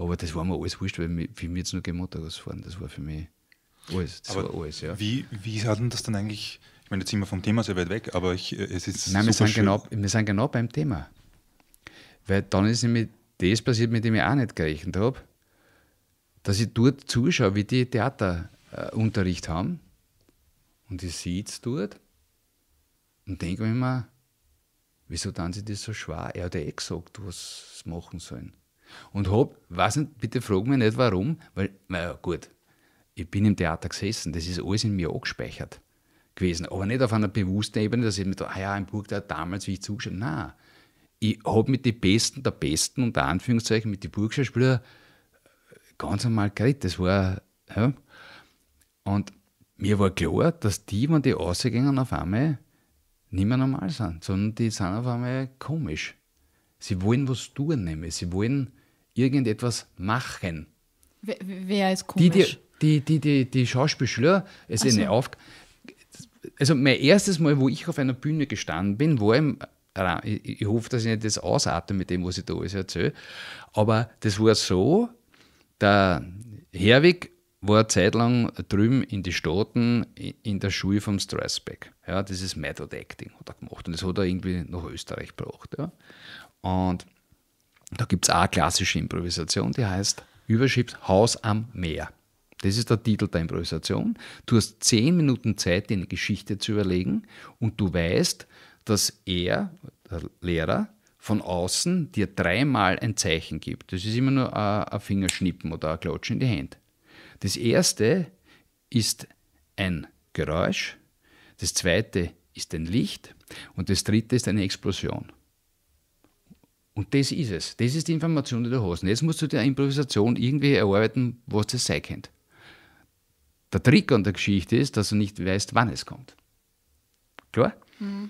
Aber das war mir alles wurscht, weil wir, wir jetzt nur Motorrad fahren, das war für mich alles. Das aber war alles, ja. Wie, wie hat denn das dann eigentlich, ich meine, jetzt sind wir vom Thema sehr weit weg, aber ich, äh, es ist Nein, wir sind, genau, wir sind genau beim Thema. Weil dann ist nämlich das passiert, mit dem ich auch nicht gerechnet habe, dass ich dort zuschaue, wie die Theaterunterricht äh, haben und ich sehe es dort und denke mir immer, wieso tun sie das so schwer? Er hat ja eh gesagt, was sie machen sollen. Und hab, weiß nicht, bitte frag mich nicht warum, weil, naja, gut, ich bin im Theater gesessen, das ist alles in mir angespeichert gewesen, aber nicht auf einer bewussten Ebene, dass ich mir da, ah ja, im Burgtheater damals, wie ich zugeschaut nein, ich habe mit den Besten der Besten, unter Anführungszeichen, mit den Burgschauspielern ganz normal geredet, das war, ja. und mir war klar, dass die, wenn die rausgingen, auf einmal nicht mehr normal sind, sondern die sind auf einmal komisch. Sie wollen was tun, nämlich. Sie wollen irgendetwas machen. Wer, wer ist komisch? Die, die, die, die, die Schauspielschüler, es ist so. eine Aufgabe. Also mein erstes Mal, wo ich auf einer Bühne gestanden bin, war im ich, ich hoffe, dass ich nicht das ausatme mit dem, was ich da alles erzähle. Aber das war so, der Herwig war eine Zeit lang drüben in die Staaten in der Schule vom Strasbeck. Ja, das ist Method Acting hat er gemacht und das hat er irgendwie nach Österreich gebracht. Ja. Und da gibt es auch eine klassische Improvisation, die heißt Überschrift Haus am Meer. Das ist der Titel der Improvisation. Du hast zehn Minuten Zeit, dir eine Geschichte zu überlegen und du weißt, dass er, der Lehrer, von außen dir dreimal ein Zeichen gibt. Das ist immer nur ein Fingerschnippen oder ein Klatschen in die Hand. Das erste ist ein Geräusch, das zweite ist ein Licht und das dritte ist eine Explosion. Und das ist es. Das ist die Information, die du hast. Und jetzt musst du dir Improvisation irgendwie erarbeiten, was das sein könnte. Der Trick an der Geschichte ist, dass du nicht weißt, wann es kommt. Klar? Mhm.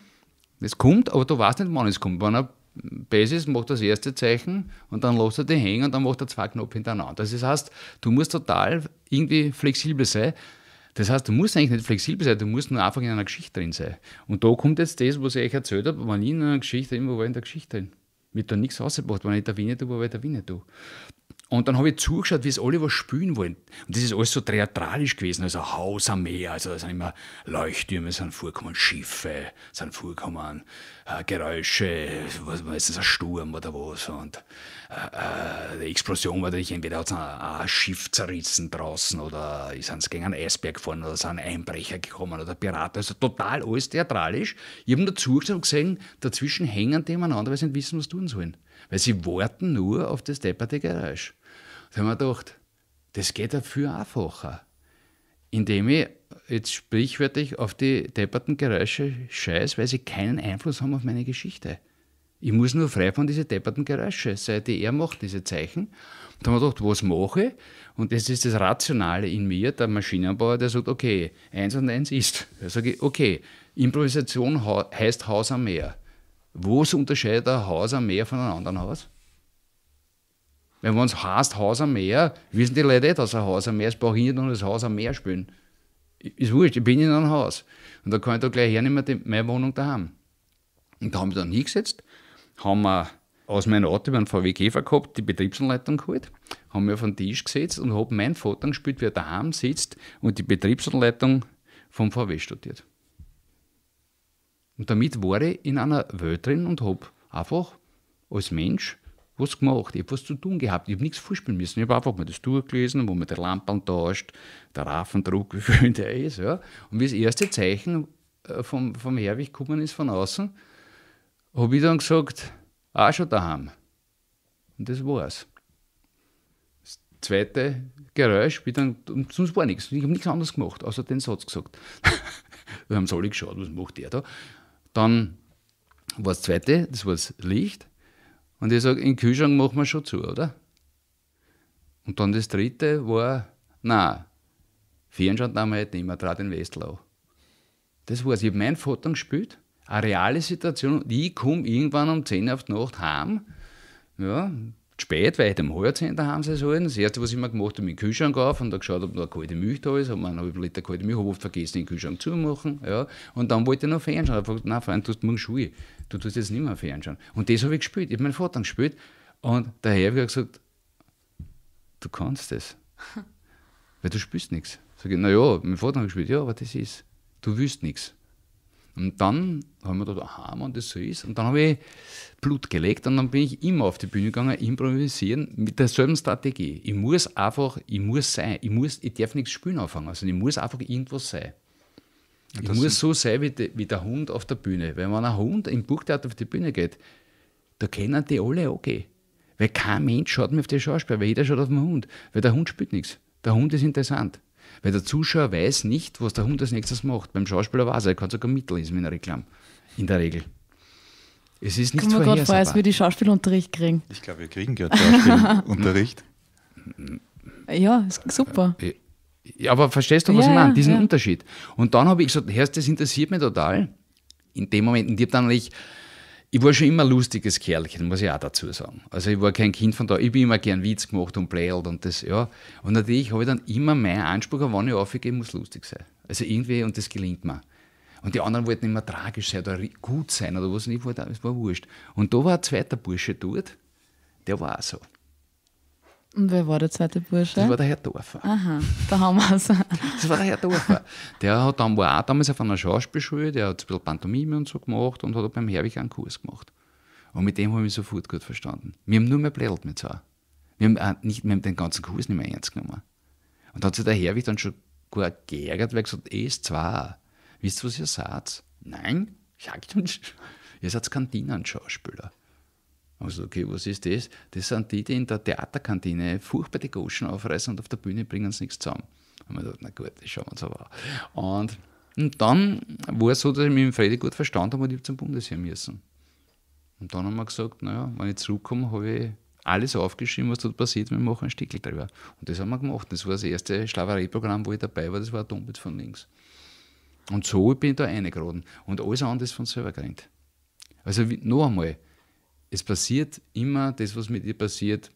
Es kommt, aber du weißt nicht, wann es kommt. Wenn er Bass ist, macht das erste Zeichen und dann lässt er die hängen und dann macht er zwei Knöpfe hintereinander. Das heißt, du musst total irgendwie flexibel sein. Das heißt, du musst eigentlich nicht flexibel sein, du musst nur einfach in einer Geschichte drin sein. Und da kommt jetzt das, was ich euch erzählt habe, wenn ich in einer Geschichte irgendwo war in der Geschichte drin. Mir da nichts rausgebracht. Wenn ich da Winnetou war, war ich der Winnetou. Und dann habe ich zugeschaut, wie es alle was spielen wollen. Und das ist alles so theatralisch gewesen, also ein Haus am Meer, also da sind immer Leuchttürme, sind vorgekommen Schiffe, sind vorgekommen äh, Geräusche, was weiß ich, ein Sturm oder was. Und äh, äh die Explosion war natürlich, entweder hat es ein, ein, Schiff zerrissen draußen oder sind gegen einen Eisberg gefahren oder sind Einbrecher gekommen oder Piraten, also total alles theatralisch. Ich habe nur zugeschaut und gesehen, dazwischen hängen die miteinander, weil sie nicht wissen, was tun sollen weil sie warten nur auf das depperte Geräusch. Da haben wir gedacht, das geht ja viel einfacher, indem ich jetzt sprichwörtlich auf die depperten Geräusche scheiße, weil sie keinen Einfluss haben auf meine Geschichte. Ich muss nur frei von diesen depperten Geräuschen sein, die er macht diese Zeichen. da haben wir gedacht, was mache ich? Und das ist das Rationale in mir, der Maschinenbauer, der sagt, okay, eins und eins ist. Da sage ich, okay, Improvisation heißt Haus am Meer. Was unterscheidet ein Haus am Meer von einem anderen Haus? Wenn man es heißt Haus am Meer, wissen die Leute eh, dass ein Haus am Meer ist, brauche ich nicht nur das Haus am Meer spielen. Ist wurscht, ich bin in einem Haus. Und da kann ich da gleich hernehmen, die, meine Wohnung daheim. Und da haben wir dann hingesetzt, haben wir aus meinem Auto über einen VW Käfer gehabt, die Betriebsanleitung geholt, haben mir auf den Tisch gesetzt und habe mein Vater gespielt, wie er daheim sitzt und die Betriebsanleitung vom VW studiert. Und damit war ich in einer Welt drin und habe einfach als Mensch was gemacht, ich habe was zu tun gehabt, ich habe nichts vorspielen müssen. Ich habe einfach mal das durchgelesen, wo man die Lampen tauscht, der Raffendruck, wie viel der [LAUGHS] ist. Ja. Und wie das erste Zeichen äh, vom, vom Herwig gekommen ist von außen, habe ich dann gesagt, auch schon daheim. Und das war's. Das zweite Geräusch, wie dann, sonst war nichts. Ich habe nichts anderes gemacht, außer den Satz gesagt. da [LAUGHS] haben sie alle geschaut, was macht der da? Dann war das zweite, das war das Licht. Und ich sage, in den Kühlschrank machen wir schon zu, oder? Und dann das dritte war, nein, nehmen wir hätte halt nicht mehr, trat in Westlau. Das war's. Ich habe meinen Foto gespielt, eine reale Situation, und ich komme irgendwann um 10 Uhr auf die Nacht heim. Ja, spät, weil ich dem Heuerzentrum daheim sein sollen. Das erste, was ich mir gemacht habe, ich den Kühlschrank auf und da geschaut, ob da kalte Milch da ist. Habe mir einen halben Liter kalte Milch, habe oft vergessen, den Kühlschrank zu machen. Ja. Und dann wollte ich noch fernschauen. Ich habe gesagt, nein, Freund, du hast morgen Schuhe. Du tust jetzt nicht mehr fernschauen. Und das habe ich gespielt. Ich habe meinen Vater gespielt. Und der Herr hat gesagt, du kannst das. [LAUGHS] weil du spielst nichts. Sag ich, naja, mein Vater hat gespielt. Ja, aber das ist, du willst nichts. Und dann haben wir gedacht, aha, man, das so ist. Und dann habe ich Blut gelegt und dann bin ich immer auf die Bühne gegangen, improvisieren mit derselben Strategie. Ich muss einfach, ich muss sein, ich, muss, ich darf nichts spielen anfangen, sondern also ich muss einfach irgendwas sein. Ich muss so sein wie, die, wie, der Hund auf der Bühne. Weil wenn ein Hund im Burgtheater auf die Bühne geht, da kennen die alle okay. Weil kein Mensch schaut mir auf die Schauspieler, weil jeder schaut auf den Hund. Weil der Hund spielt nichts. Der Hund ist interessant. Weil der Zuschauer weiß nicht, was der Hund als nächstes macht. Beim Schauspieler weiß er, er kann sogar mitlesen in der Reklam. In der Regel. Es ist nicht so vorhersehbar. gerade vor, als wir die Schauspielunterricht kriegen. Ich glaube, wir kriegen gerade Schauspielunterricht. [LAUGHS] ja, ist super. Äh, äh, ja, aber verstehst du, was ja, ich meine? Diesen ja. Unterschied. Und dann habe ich gesagt, Herr, das interessiert mich total. In dem Moment, und ich habe dann natürlich ich war schon immer ein lustiges Kerlchen, muss ich auch dazu sagen. Also ich war kein Kind von da, ich bin immer gern Witz gemacht und blählt und das, ja. Und natürlich habe ich dann immer meinen Anspruch, wenn ich aufgehe, muss lustig sein. Also irgendwie, und das gelingt mir. Und die anderen wollten immer tragisch sein oder gut sein oder was nicht, es war wurscht. Und da war ein zweiter Bursche dort, der war auch so. Und wer war der zweite Bursche? Das war der Herr Dorfer. Aha, da haben wir es. Das war der Herr Dorfer. Der hat dann, war auch damals auf einer Schauspielschule, der hat ein bisschen Pantomime und so gemacht und hat auch beim Herwig einen Kurs gemacht. Und mit dem habe ich mich sofort gut verstanden. Wir haben nur mehr blädelt mit zwei. Wir haben, auch äh, nicht, wir haben den ganzen Kurs nicht mehr ernst genommen. Und da hat sich der Herwig dann schon gar geärgert, weil er gesagt hat, eh, ist zwar. Wisst ihr, was ihr sagt? Nein, ich sagt uns, ihr seid kein Diener und Schauspieler. Also, okay, was ist das? Das sind die, die in der Theaterkantine furchtbar die Goschen aufreißen und auf der Bühne bringen sie nichts zusammen. Haben wir gedacht, na gut, das schauen wir uns aber an. Und, und dann war es so, dass ich mich mit Freddy gut verstanden habe und ich zum Bundesheer müssen. Und dann haben wir gesagt, naja, wenn ich zurückkomme, habe ich alles aufgeschrieben, was dort passiert, wir machen ein Stickel drüber. Und das haben wir gemacht. Das war das erste Schlavereiprogramm, wo ich dabei war, das war ein Dompet von links. Und so bin ich da reingeraten und alles andere ist von selber gerannt. Also noch einmal, es passiert immer das, was mit dir passiert,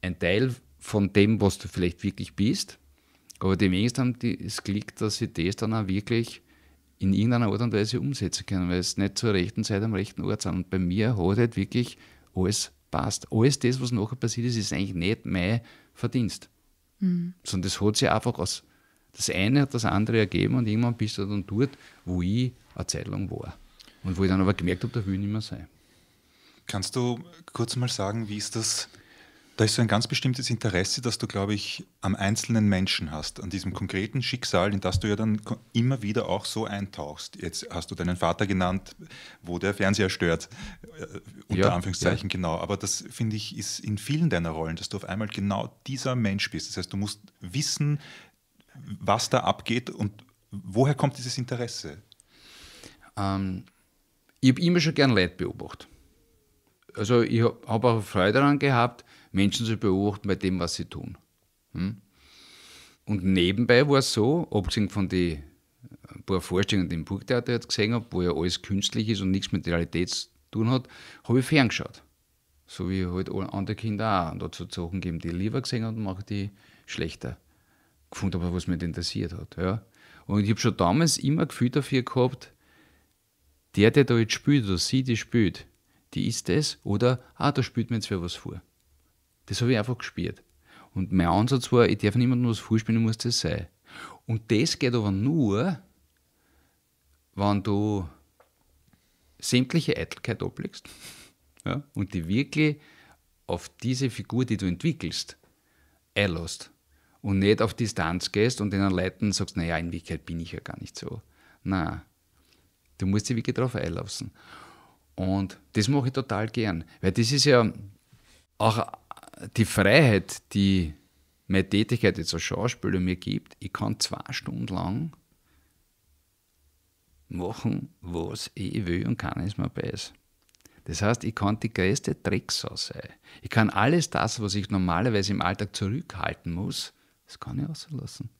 ein Teil von dem, was du vielleicht wirklich bist. Aber die wenigsten haben die, es Glück, dass sie das dann auch wirklich in irgendeiner Art und Weise umsetzen können, weil es nicht zur rechten Zeit am rechten Ort sind. Und bei mir hat halt wirklich alles passt. Alles das, was nachher passiert ist, ist eigentlich nicht mein Verdienst. Mhm. Sondern das hat sich einfach aus. Das eine hat das andere ergeben und irgendwann bist du dann dort, wo ich eine Zeit lang war. Und wo ich dann aber gemerkt habe, da will ich nicht mehr sein. Kannst du kurz mal sagen, wie ist das? Da ist so ein ganz bestimmtes Interesse, das du, glaube ich, am einzelnen Menschen hast, an diesem konkreten Schicksal, in das du ja dann immer wieder auch so eintauchst. Jetzt hast du deinen Vater genannt, wo der Fernseher stört, äh, unter ja, Anführungszeichen ja. genau. Aber das, finde ich, ist in vielen deiner Rollen, dass du auf einmal genau dieser Mensch bist. Das heißt, du musst wissen, was da abgeht und woher kommt dieses Interesse? Ähm, ich habe immer schon gern Leid beobachtet also ich habe auch Freude daran gehabt, Menschen zu beobachten bei dem, was sie tun. Hm? Und nebenbei war es so, abgesehen von den äh, paar Vorstellungen, die ich im Burgtheater jetzt gesehen habe, wo ja alles künstlich ist und nichts mit Realität zu tun hat, habe ich ferngeschaut. So wie halt alle andere Kinder auch. Und dazu Sachen geben, die ich lieber gesehen habe und mache die schlechter. Gefunden habe, was mich interessiert hat. Ja. Und ich habe schon damals immer Gefühl dafür gehabt, der, der da jetzt spielt oder sie, die spielt, die ist das oder ah, da spielt mir jetzt wer was vor. Das habe ich einfach gespielt. Und mein Ansatz war, ich darf niemandem was vorspielen, ich muss das sein. Und das geht aber nur, wenn du sämtliche Eitelkeit ablegst [LAUGHS] ja, und die wirklich auf diese Figur, die du entwickelst, einlässt und nicht auf Distanz gehst und den Leuten sagst, naja, in Wirklichkeit bin ich ja gar nicht so. Na, du musst dich wirklich darauf einlassen. Und das mache ich total gern, weil das ist ja auch die Freiheit, die meine Tätigkeit jetzt als Schauspieler mir gibt. Ich kann zwei Stunden lang machen, was ich will und kann es mir beiß. Das heißt, ich kann die größte Drecksau sein. Ich kann alles das, was ich normalerweise im Alltag zurückhalten muss, das kann ich auslassen.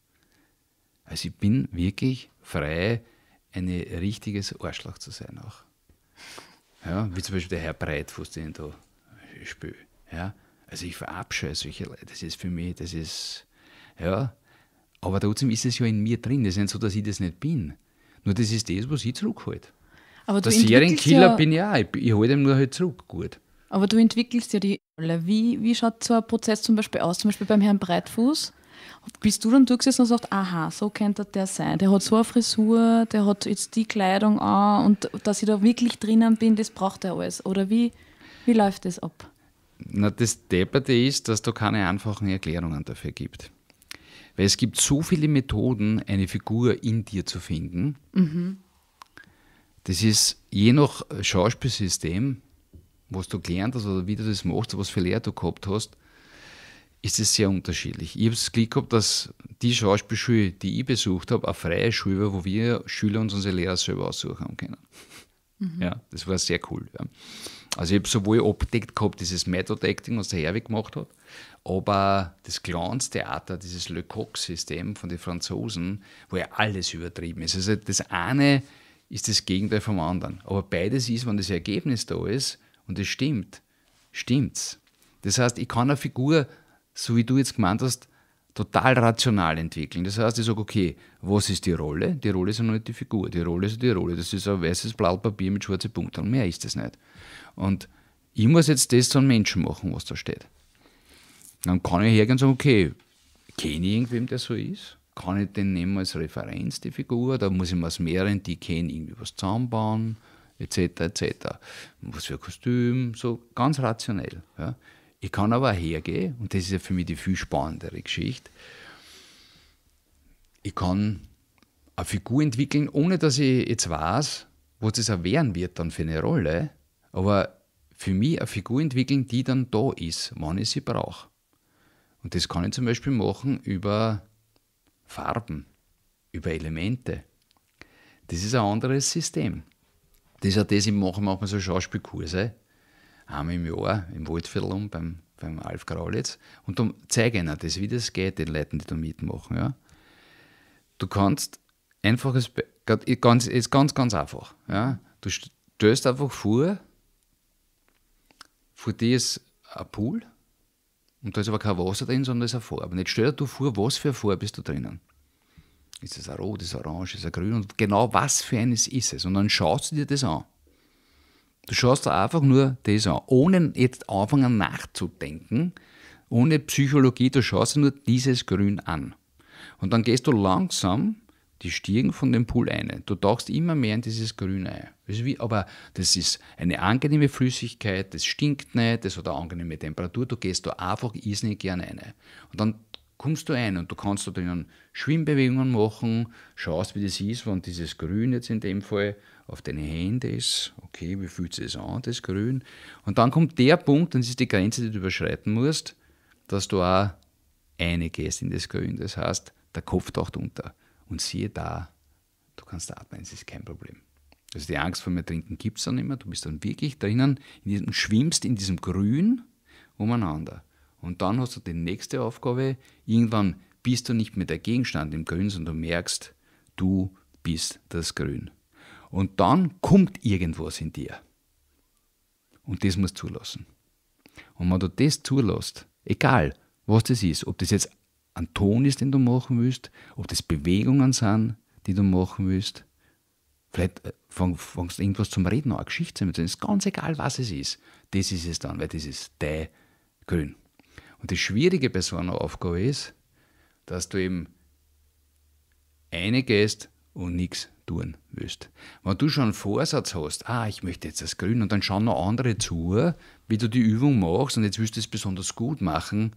Also ich bin wirklich frei, ein richtiges Arschloch zu sein auch. Ja, wie zum Beispiel der Herr Breitfuß, den ich da spiele. Ja, also ich verabscheue solche Leute. Das ist für mich, das ist, ja. Aber trotzdem ist es ja in mir drin. Es ist nicht so, dass ich das nicht bin. Nur das ist das, was ich zurückhalte. Aber du Der Serienkiller ja, bin ich auch. Ich, ich halte ihn nur halt zurück. Gut. Aber du entwickelst ja die Rolle. Wie, wie schaut so ein Prozess zum Beispiel aus? Zum Beispiel beim Herrn Breitfuß? bist du dann durchgesetzt und sagst, aha, so könnte der sein. Der hat so eine Frisur, der hat jetzt die Kleidung an und dass ich da wirklich drinnen bin, das braucht er alles. Oder wie, wie läuft das ab? Na, das Depperte ist, dass da keine einfachen Erklärungen dafür gibt. Weil es gibt so viele Methoden, eine Figur in dir zu finden. Mhm. Das ist je nach Schauspielsystem, was du gelernt hast oder wie du das machst, was für Lehre du gehabt hast, ist es sehr unterschiedlich. Ich habe das Glück gehabt, dass die Schauspielschule, die ich besucht habe, eine freie Schule war, wo wir Schüler und unsere Lehrer selber aussuchen können. Mhm. Ja, das war sehr cool. Ja. Also ich habe sowohl abgedeckt gehabt, dieses Method Acting, was der Herwig gemacht hat, aber das Clowns-Theater, dieses Le Coq-System von den Franzosen, wo ja alles übertrieben ist. Also das eine ist das Gegenteil vom anderen. Aber beides ist, wenn das Ergebnis da ist und es stimmt, stimmt's. Das heißt, ich kann eine Figur so wie du jetzt gemeint hast, total rational entwickeln. Das heißt, ich sage, okay, was ist die Rolle? Die Rolle ist ja noch nicht die Figur. Die Rolle ist die Rolle. Das ist ein weißes Blatt Papier mit schwarzen Punkten. Mehr ist das nicht. Und ich muss jetzt das zu einem Menschen machen, was da steht. Dann kann ich hergehen und sagen, okay, kenne ich irgendwem, der so ist? Kann ich den nehmen als Referenz, die Figur? Da muss ich mir aus mehreren, die kennen, irgendwie was zusammenbauen, etc., etc. Was für ein Kostüm, so ganz rationell. Ja. Ich kann aber hergehen, und das ist ja für mich die viel spannendere Geschichte, ich kann eine Figur entwickeln, ohne dass ich jetzt weiß, was das auch werden wird dann für eine Rolle, aber für mich eine Figur entwickeln, die dann da ist, wann ich sie brauche. Und das kann ich zum Beispiel machen über Farben, über Elemente. Das ist ein anderes System. Das ist auch das, ich mache manchmal so Schauspielkurse einmal im Jahr im Waldviertel um beim, beim Alf Graulitz und dann zeige ihnen das, wie das geht, den Leuten, die da mitmachen. Ja. Du kannst einfaches, ganz, ist ganz, ganz einfach. Ja. Du stellst einfach vor, vor dir ist ein Pool und da ist aber kein Wasser drin, sondern da ist eine Farbe. Und Jetzt stell dir vor, was für eine Farbe bist du drinnen. Ist es ein rot, ist es orange, ist es grün und genau was für eines ist es. Und dann schaust du dir das an. Du schaust da einfach nur das an, ohne jetzt anfangen nachzudenken, ohne Psychologie, du schaust dir nur dieses Grün an. Und dann gehst du langsam die Stiegen von dem Pool ein. Du tauchst immer mehr in dieses Grün ein. Das wie, aber das ist eine angenehme Flüssigkeit, das stinkt nicht, das hat eine angenehme Temperatur, du gehst da einfach irrsinnig gerne ein. Und dann kommst du ein und du kannst da drinnen Schwimmbewegungen machen, schaust, wie das ist, wenn dieses Grün jetzt in dem Fall auf deine Hände ist, okay, wie fühlt sich das an, das Grün. Und dann kommt der Punkt, und das ist die Grenze, die du überschreiten musst, dass du auch eingehst in das Grün. Das heißt, der Kopf taucht unter. Und siehe da, du kannst atmen, es ist kein Problem. Also die Angst vor mir trinken gibt es dann immer. Du bist dann wirklich drinnen in diesem, schwimmst in diesem Grün umeinander. Und dann hast du die nächste Aufgabe. Irgendwann bist du nicht mehr der Gegenstand im Grün, sondern du merkst, du bist das Grün. Und dann kommt irgendwas in dir. Und das musst du zulassen. Und wenn du das zulässt, egal was das ist, ob das jetzt ein Ton ist, den du machen willst, ob das Bewegungen sind, die du machen willst, vielleicht äh, fängst du irgendwas zum Reden an, eine Geschichte zu erzählen, ist ganz egal, was es ist. Das ist es dann, weil das ist dein Grün. Und das Schwierige bei so einer Aufgabe ist, dass du eben eine gehst und nichts tun willst. Wenn du schon einen Vorsatz hast, ah, ich möchte jetzt das Grün, und dann schauen noch andere zu, wie du die Übung machst, und jetzt willst du es besonders gut machen,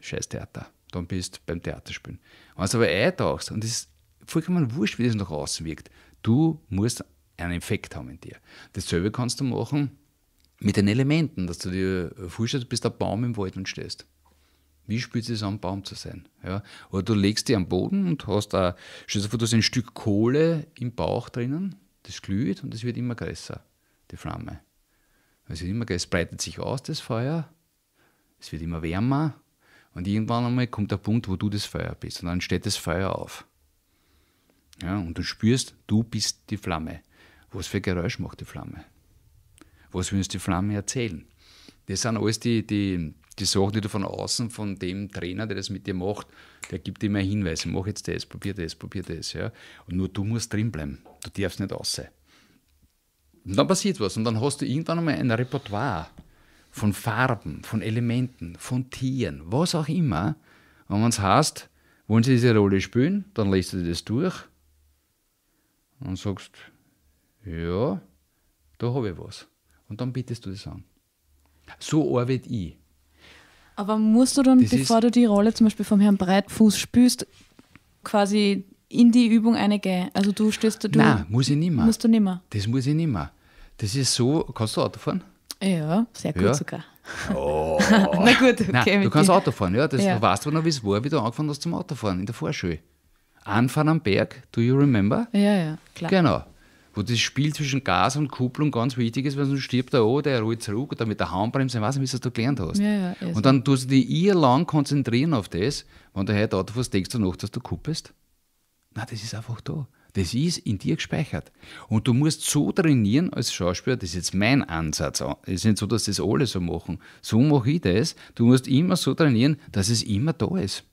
scheiß Theater. Dann bist du beim Theaterspielen. Wenn du aber eintauchst, und es ist vollkommen wurscht, wie das nach außen wirkt, du musst einen Effekt haben in dir. Dasselbe kannst du machen mit den Elementen, dass du dir vorstellst, du bist ein Baum im Wald und stehst. Wie spürt es an, Baum zu sein? Ja? Oder du legst dich am Boden und hast da, stell dir vor, du hast ein Stück Kohle im Bauch drinnen, das glüht und es wird immer größer, die Flamme. Es, wird immer, es breitet sich aus, das Feuer, es wird immer wärmer und irgendwann einmal kommt der Punkt, wo du das Feuer bist und dann steht das Feuer auf. Ja, und du spürst, du bist die Flamme. Was für Geräusch macht die Flamme? Was will uns die Flamme erzählen? Das sind alles die, die die Sachen, die du von außen, von dem Trainer, der das mit dir macht, der gibt dir immer Hinweise. Mach jetzt das, probier das, probier das. Ja? Und nur du musst drin bleiben. Du darfst nicht raus. Und dann passiert was. Und dann hast du irgendwann einmal ein Repertoire von Farben, von Elementen, von Tieren, was auch immer. Und wenn es heißt, wollen sie diese Rolle spielen, dann lässt du das durch und sagst, ja, da habe ich was. Und dann bietest du das an. So arbeite ich. Aber musst du dann, das bevor du die Rolle zum Beispiel vom Herrn Breitfuß spürst, quasi in die Übung eingehen? Also du stehst da du. Nein, muss ich nicht mehr. Musst du nicht mehr. Das muss ich nicht mehr. Das ist so, kannst du Auto fahren? Ja, sehr gut ja. sogar. Oh. [LAUGHS] Na gut, okay. Nein, du kannst Auto fahren, ja. Das, ja. Du weißt aber noch, wie es war, wie du angefangen hast zum Autofahren in der Vorschule. Anfahren am Berg, do you remember? Ja, ja, klar. Genau wo das Spiel zwischen Gas und Kupplung ganz wichtig ist, weil sonst stirbt der O, der ruht zurück oder mit der Handbremse, weiß nicht, wie du gelernt hast. Ja, ja, eh und dann tust du dich ihr lang konzentrieren auf das, wenn du heute Auto fährst, denkst du noch, dass du kuppelst? Nein, das ist einfach da. Das ist in dir gespeichert. Und du musst so trainieren als Schauspieler, das ist jetzt mein Ansatz. Äh, es ist nicht so, dass das alle so machen. So mache ich das. Du musst immer so trainieren, dass es immer da ist.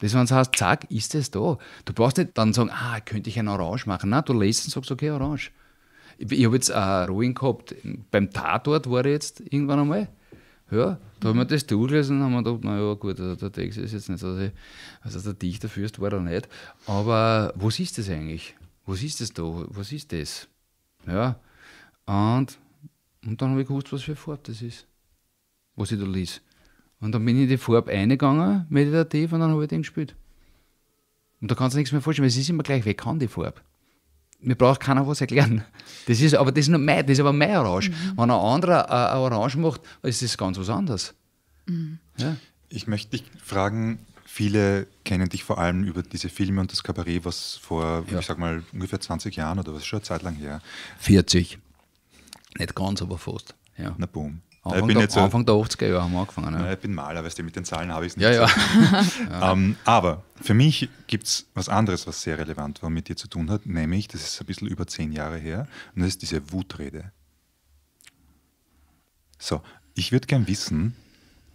Das, wenn es heißt, zack, ist es da. Du brauchst nicht dann sagen, ah, könnte ich ein Orange machen. Nein, du lässt und sagst, okay, Orange. Ich, ich habe jetzt eine Ruin gehabt. Beim Tatort war ich jetzt irgendwann einmal. Ja, da haben wir das durchgelesen und haben gedacht, naja, gut, also der Text ist jetzt nicht so, also, also der Dichterfürst war er nicht. Aber was ist das eigentlich? Was ist das da? Was ist das? Ja, und, und dann habe ich gewusst, was für eine Farbe das ist, was ich da lese. Und dann bin ich in die Farbe eingegangen, meditativ, und dann habe ich den gespielt. Und da kannst du nichts mehr vorstellen, weil es ist immer gleich wer kann die Farbe. Mir braucht keiner was erklären. Das ist, aber das ist, nur mein, das ist aber mein Orange. Mhm. Wenn ein anderer äh, ein Orange macht, ist das ganz was anderes. Mhm. Ja. Ich möchte dich fragen, viele kennen dich vor allem über diese Filme und das Kabarett, was vor, ja. ich sag mal, ungefähr 20 Jahren oder was ist schon eine Zeit lang her? 40. Nicht ganz, aber fast. Ja. Na boom. Anfang, ich bin jetzt, Anfang der 80er Jahre haben wir angefangen. Ja. Ich bin Maler, weißt du, mit den Zahlen habe ich es nicht. Ja, ja. um, [LAUGHS] ähm, aber für mich gibt es was anderes, was sehr relevant war, mit dir zu tun hat, nämlich, das ist ein bisschen über zehn Jahre her, und das ist diese Wutrede. So, ich würde gern wissen,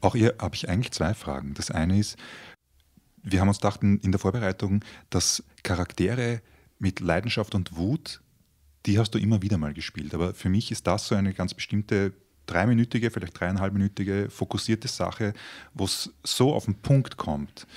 auch ihr habe ich eigentlich zwei Fragen. Das eine ist, wir haben uns gedacht in der Vorbereitung, dass Charaktere mit Leidenschaft und Wut, die hast du immer wieder mal gespielt. Aber für mich ist das so eine ganz bestimmte dreiminütige, vielleicht dreieinhalbminütige fokussierte Sache, wo es so auf den Punkt kommt.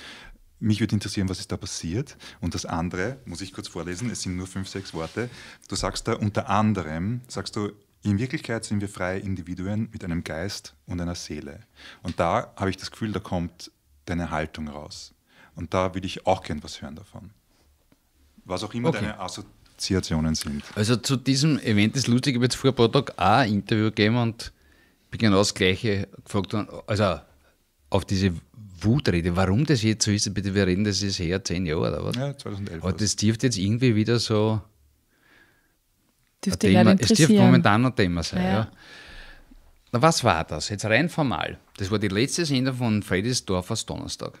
Mich würde interessieren, was ist da passiert. Und das andere, muss ich kurz vorlesen, es sind nur fünf, sechs Worte. Du sagst da unter anderem, sagst du, in Wirklichkeit sind wir freie Individuen mit einem Geist und einer Seele. Und da habe ich das Gefühl, da kommt deine Haltung raus. Und da würde ich auch gern was hören davon. Was auch immer okay. deine Assoziationen sind. Also zu diesem Event ist lustig, ich habe jetzt vor ein paar Tagen auch ein Interview gegeben und genau das Gleiche gefragt also auf diese Wutrede, warum das jetzt so ist, bitte, wir reden, das ist her, zehn Jahre oder was? Ja, 2011. Aber das dürfte jetzt irgendwie wieder so. Dürfte Thema, es dürfte momentan ein Thema sein, ja. ja. Na, was war das? Jetzt rein formal. Das war die letzte Sendung von Fredis Dorfers Donnerstag.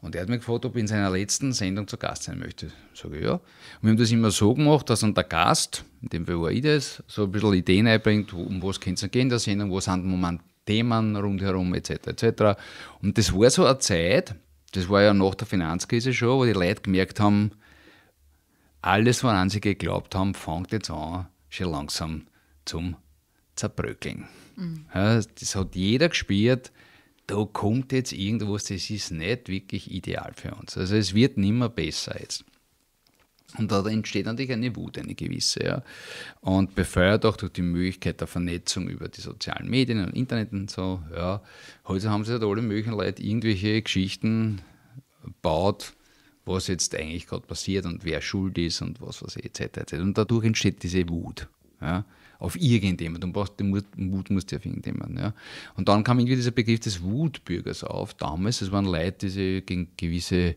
Und er hat mich gefragt, ob ich in seiner letzten Sendung zu Gast sein möchte. Sag ich ja. Und wir haben das immer so gemacht, dass dann der Gast dem Veloides eh so ein bisschen Ideen einbringt, um was könnte es gehen, da sehen, um was sind im Moment Themen rundherum etc. etc. Und das war so eine Zeit, das war ja nach der Finanzkrise schon, wo die Leute gemerkt haben, alles, woran sie geglaubt haben, fängt jetzt an, schon langsam zum Zerbröckeln. Mhm. Ja, das hat jeder gespürt, da kommt jetzt irgendwas, das ist nicht wirklich ideal für uns. Also es wird nimmer besser jetzt. Und da entsteht natürlich eine Wut, eine gewisse. Ja. Und befeuert auch durch die Möglichkeit der Vernetzung über die sozialen Medien und Internet und so. Ja. Heute also haben sie halt alle möglichen Leute irgendwelche Geschichten baut, was jetzt eigentlich gerade passiert und wer schuld ist und was was etc. etc. Und dadurch entsteht diese Wut. Ja auf irgendjemand. Du brauchst den Mut, Mut musst du auf irgendjemanden. Ja. Und dann kam irgendwie dieser Begriff des Wutbürgers auf. Damals, es waren Leute, die sich gegen gewisse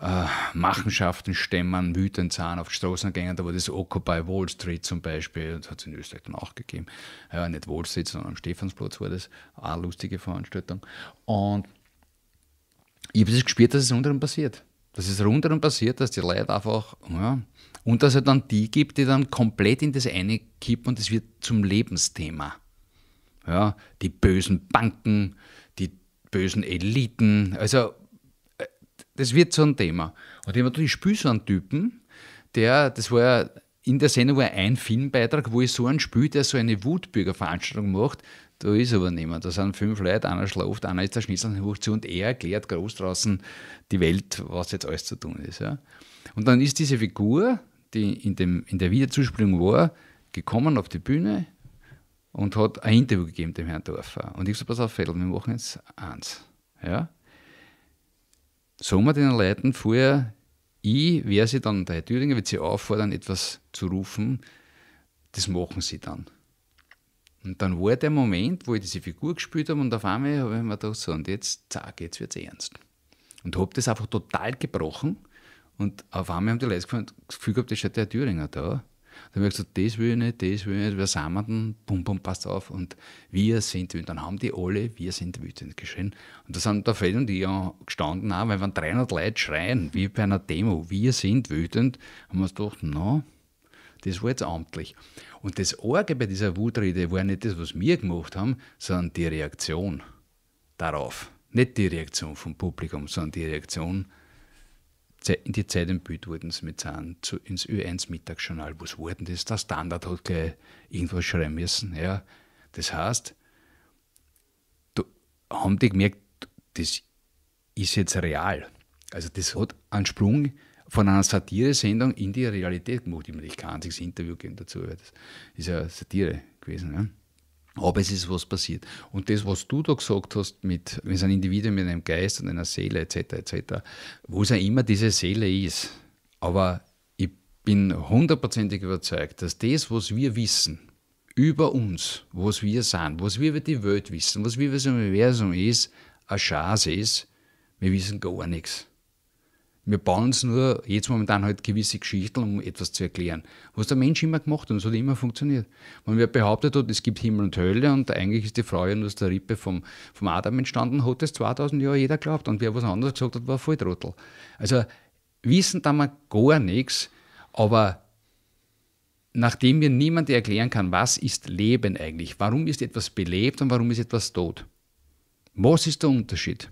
äh, Machenschaften stemmen, wütend sind, auf die Straßen gehen. Da war das Occupy Wall Street zum Beispiel, das hat es in Österreich dann auch gegeben. Ja, nicht Wall Street, sondern am Stephansplatz war das. Eine lustige Veranstaltung. Und ich habe das gespürt, dass es rundherum passiert. Dass es rundherum passiert, dass die Leute einfach, ja, und dass es dann die gibt, die dann komplett in das eine kippen und das wird zum Lebensthema. Ja, die bösen Banken, die bösen Eliten, also das wird so ein Thema. Und ich habe ich spiele so einen Typen, der, das war ja in der Sendung war ein Filmbeitrag, wo ich so einen spüre, der so eine Wutbürgerveranstaltung macht. Da ist aber niemand. Da sind fünf Leute, einer schläft, einer ist der Schnitzel hoch zu und er erklärt groß draußen die Welt, was jetzt alles zu tun ist. Ja. Und dann ist diese Figur, die in, dem, in der Wiederzuspielung war, gekommen auf die Bühne und hat ein Interview gegeben dem Herrn Dorfer. Und ich so, pass auf, Fedel, wir machen jetzt eins. Ja? sagen wir den Leuten vorher, ich werde sie dann, der Herr Thüringer wird sie auffordern, etwas zu rufen, das machen sie dann. Und dann war der Moment, wo ich diese Figur gespielt habe und auf einmal habe ich mir gedacht, so, und jetzt, zack, jetzt wird es ernst. Und habe das einfach total gebrochen und auf einmal haben die Leute das Gefühl gehabt, das ist ja der Thüringer da. Dann habe ich gesagt, das will ich nicht, das will ich nicht, wer sind wir denn? Bum, bum, passt auf. Und wir sind wütend. Dann haben die alle, wir sind wütend geschrien. Und da sind der Fred und ich gestanden, auch, weil wenn 300 Leute schreien, wie bei einer Demo, wir sind wütend, haben wir uns gedacht, na, no, das war jetzt amtlich. Und das Orge bei dieser Wutrede war nicht das, was wir gemacht haben, sondern die Reaktion darauf. Nicht die Reaktion vom Publikum, sondern die Reaktion darauf in die Zeit im Bild wurden sie mit sein, zu, ins Ö1 Mittagsjournal. Was wurden das? Der Standard hat gleich irgendwas schreiben müssen. Ja. Das heißt, da haben die gemerkt, das ist jetzt real. Also das hat einen Sprung von einer Satire-Sendung in die Realität gemacht. Ich meine, ich kann einziges Interview geben dazu, weil das ist ja Satire gewesen. Ne? Aber es ist was passiert. Und das, was du da gesagt hast, mit, wir sind Individuen mit einem Geist und einer Seele, etc., etc., wo es auch immer diese Seele ist. Aber ich bin hundertprozentig überzeugt, dass das, was wir wissen über uns, was wir sind, was wir über die Welt wissen, was wir über das Universum ist, eine Chance ist, wir wissen gar nichts. Wir bauen uns nur jetzt momentan halt gewisse Geschichten, um etwas zu erklären. Was der Mensch immer gemacht hat und es hat immer funktioniert. Wenn wer behauptet hat, es gibt Himmel und Hölle und eigentlich ist die Frau ja nur aus der Rippe vom, vom Adam entstanden, hat das 2000 Jahre jeder geglaubt. Und wer was anderes gesagt hat, war Volltrottel. Also wissen da mal gar nichts, aber nachdem mir niemand erklären kann, was ist Leben eigentlich, warum ist etwas belebt und warum ist etwas tot? Was ist der Unterschied?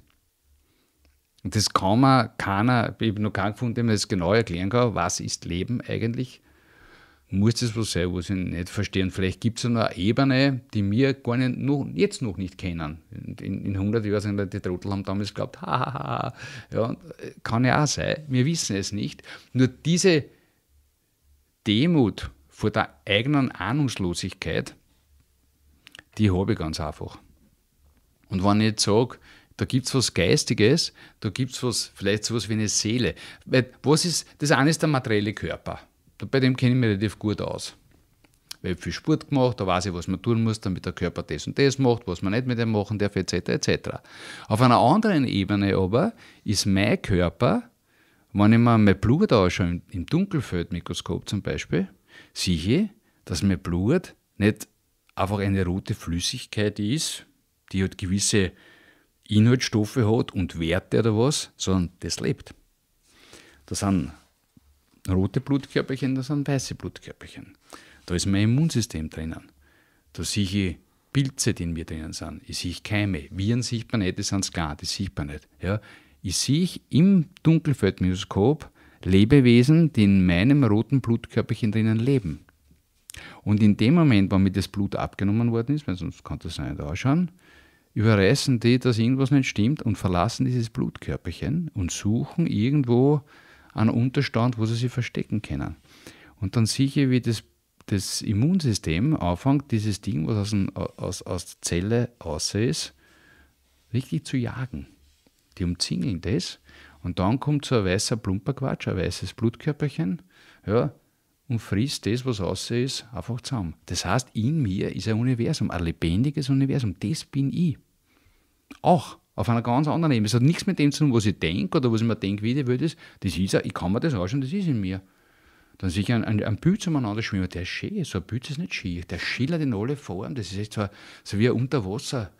Und das kann man keiner, ich habe noch keinen gefunden, der mir das genau erklären kann, was ist Leben eigentlich? Muss das was sein, was ich nicht verstehe? Und vielleicht gibt es eine Ebene, die wir gar nicht, noch, jetzt noch nicht kennen. In, in 100 Jahren sind die Trottel haben damals geglaubt, hahaha. Ja, äh, kann ja auch sein, wir wissen es nicht. Nur diese Demut vor der eigenen Ahnungslosigkeit, die habe ich ganz einfach. Und wenn ich jetzt sage, da gibt es was Geistiges, da gibt es was, vielleicht sowas wie eine Seele. Weil was ist, das eine ist der materielle Körper. Bei dem kenne ich mich relativ gut aus. Weil ich viel Sport gemacht, da weiß ich, was man tun muss, damit der Körper das und das macht, was man nicht mit dem machen darf, etc. etc. Auf einer anderen Ebene aber ist mein Körper, wenn ich mir mein Blut anschaue, im, im Dunkelfeldmikroskop zum Beispiel, sehe ich, dass mein Blut nicht einfach eine rote Flüssigkeit ist, die hat gewisse Inhaltsstoffe hat und Werte oder was, sondern das lebt. Da sind rote Blutkörperchen, da sind weiße Blutkörperchen. Da ist mein Immunsystem drinnen. Da sehe ich Pilze, die in mir drinnen sind. Ich sehe Keime. Viren sieht man nicht, das sind klar, das sieht man nicht. Ja? Ich sehe im Dunkelfeldmikroskop Lebewesen, die in meinem roten Blutkörperchen drinnen leben. Und in dem Moment, wo mir das Blut abgenommen worden ist, weil sonst kann das nicht ausschauen, überreißen die, dass irgendwas nicht stimmt und verlassen dieses Blutkörperchen und suchen irgendwo einen Unterstand, wo sie sich verstecken können. Und dann sehe ich, wie das, das Immunsystem anfängt, dieses Ding, was aus, aus, aus der Zelle aus ist, richtig zu jagen. Die umzingeln das und dann kommt so ein weißer Plumperquatsch, ein weißes Blutkörperchen, ja, und frisst das, was raus ist, einfach zusammen. Das heißt, in mir ist ein Universum, ein lebendiges Universum. Das bin ich. Auch auf einer ganz anderen Ebene. Es hat nichts mit dem zu tun, was ich denke oder was ich mir denke, wie ich will ist. Das ist ich kann mir das anschauen, das ist in mir. Dann sehe ich ein, einen, einen Pilz schwimmen, der ist schön. So ein Bild ist nicht schön. Der schillert in alle Formen. Das ist echt so, so wie ein Unterwasser.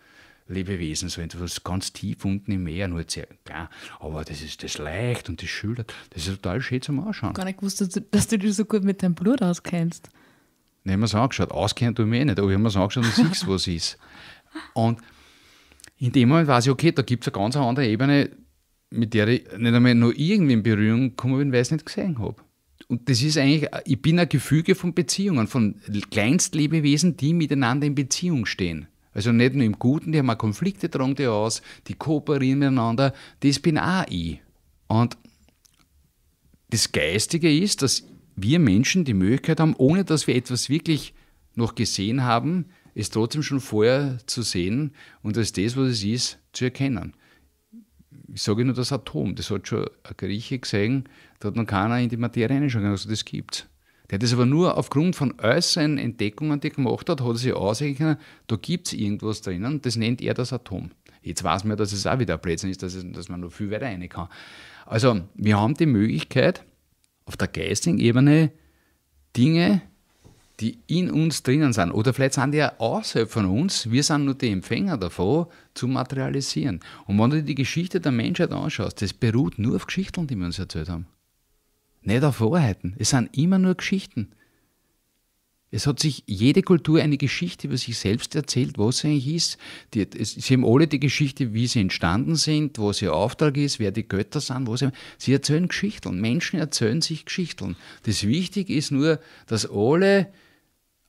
Lebewesen, so etwas ganz tief unten im Meer, nur sehr klar. Aber das ist das leicht und das schildert. Das ist total schön zum Anschauen. Gar nicht gewusst, dass du dich so gut mit deinem Blut auskennst. Nein, wir es angeschaut. Auskennen du ich mich nicht, aber ich habe mir es angeschaut und siehst, was ist. Und in dem Moment weiß ich, okay, da gibt es eine ganz andere Ebene, mit der ich nicht einmal nur irgendwie in Berührung gekommen bin, weil ich es nicht gesehen habe. Und das ist eigentlich, ich bin ein Gefüge von Beziehungen, von Kleinstlebewesen, die miteinander in Beziehung stehen. Also nicht nur im Guten, die haben auch Konflikte, tragen die aus, die kooperieren miteinander. Das bin auch ich. Und das Geistige ist, dass wir Menschen die Möglichkeit haben, ohne dass wir etwas wirklich noch gesehen haben, es trotzdem schon vorher zu sehen und als das, was es ist, zu erkennen. Ich sage nur das Atom, das hat schon ein Grieche gesehen, da hat noch keiner in die Materie reingeschaut, also das gibt's. Der das aber nur aufgrund von äußeren Entdeckungen, die er gemacht hat, hat er sich ausrechnen da gibt es irgendwas drinnen, das nennt er das Atom. Jetzt weiß man, dass es auch wieder ein Blödsinn ist, dass, es, dass man noch viel weiter rein kann. Also, wir haben die Möglichkeit, auf der geistigen Ebene Dinge, die in uns drinnen sind, oder vielleicht sind die ja außerhalb von uns, wir sind nur die Empfänger davon, zu materialisieren. Und wenn du dir die Geschichte der Menschheit anschaust, das beruht nur auf Geschichten, die wir uns erzählt haben nicht auf Wahrheiten. Es sind immer nur Geschichten. Es hat sich jede Kultur eine Geschichte über sich selbst erzählt, was sie eigentlich ist. Die, es, sie haben alle die Geschichte, wie sie entstanden sind, was ihr Auftrag ist, wer die Götter sind, was sie, sie erzählen Geschichten. Menschen erzählen sich Geschichten. Das Wichtige ist nur, dass alle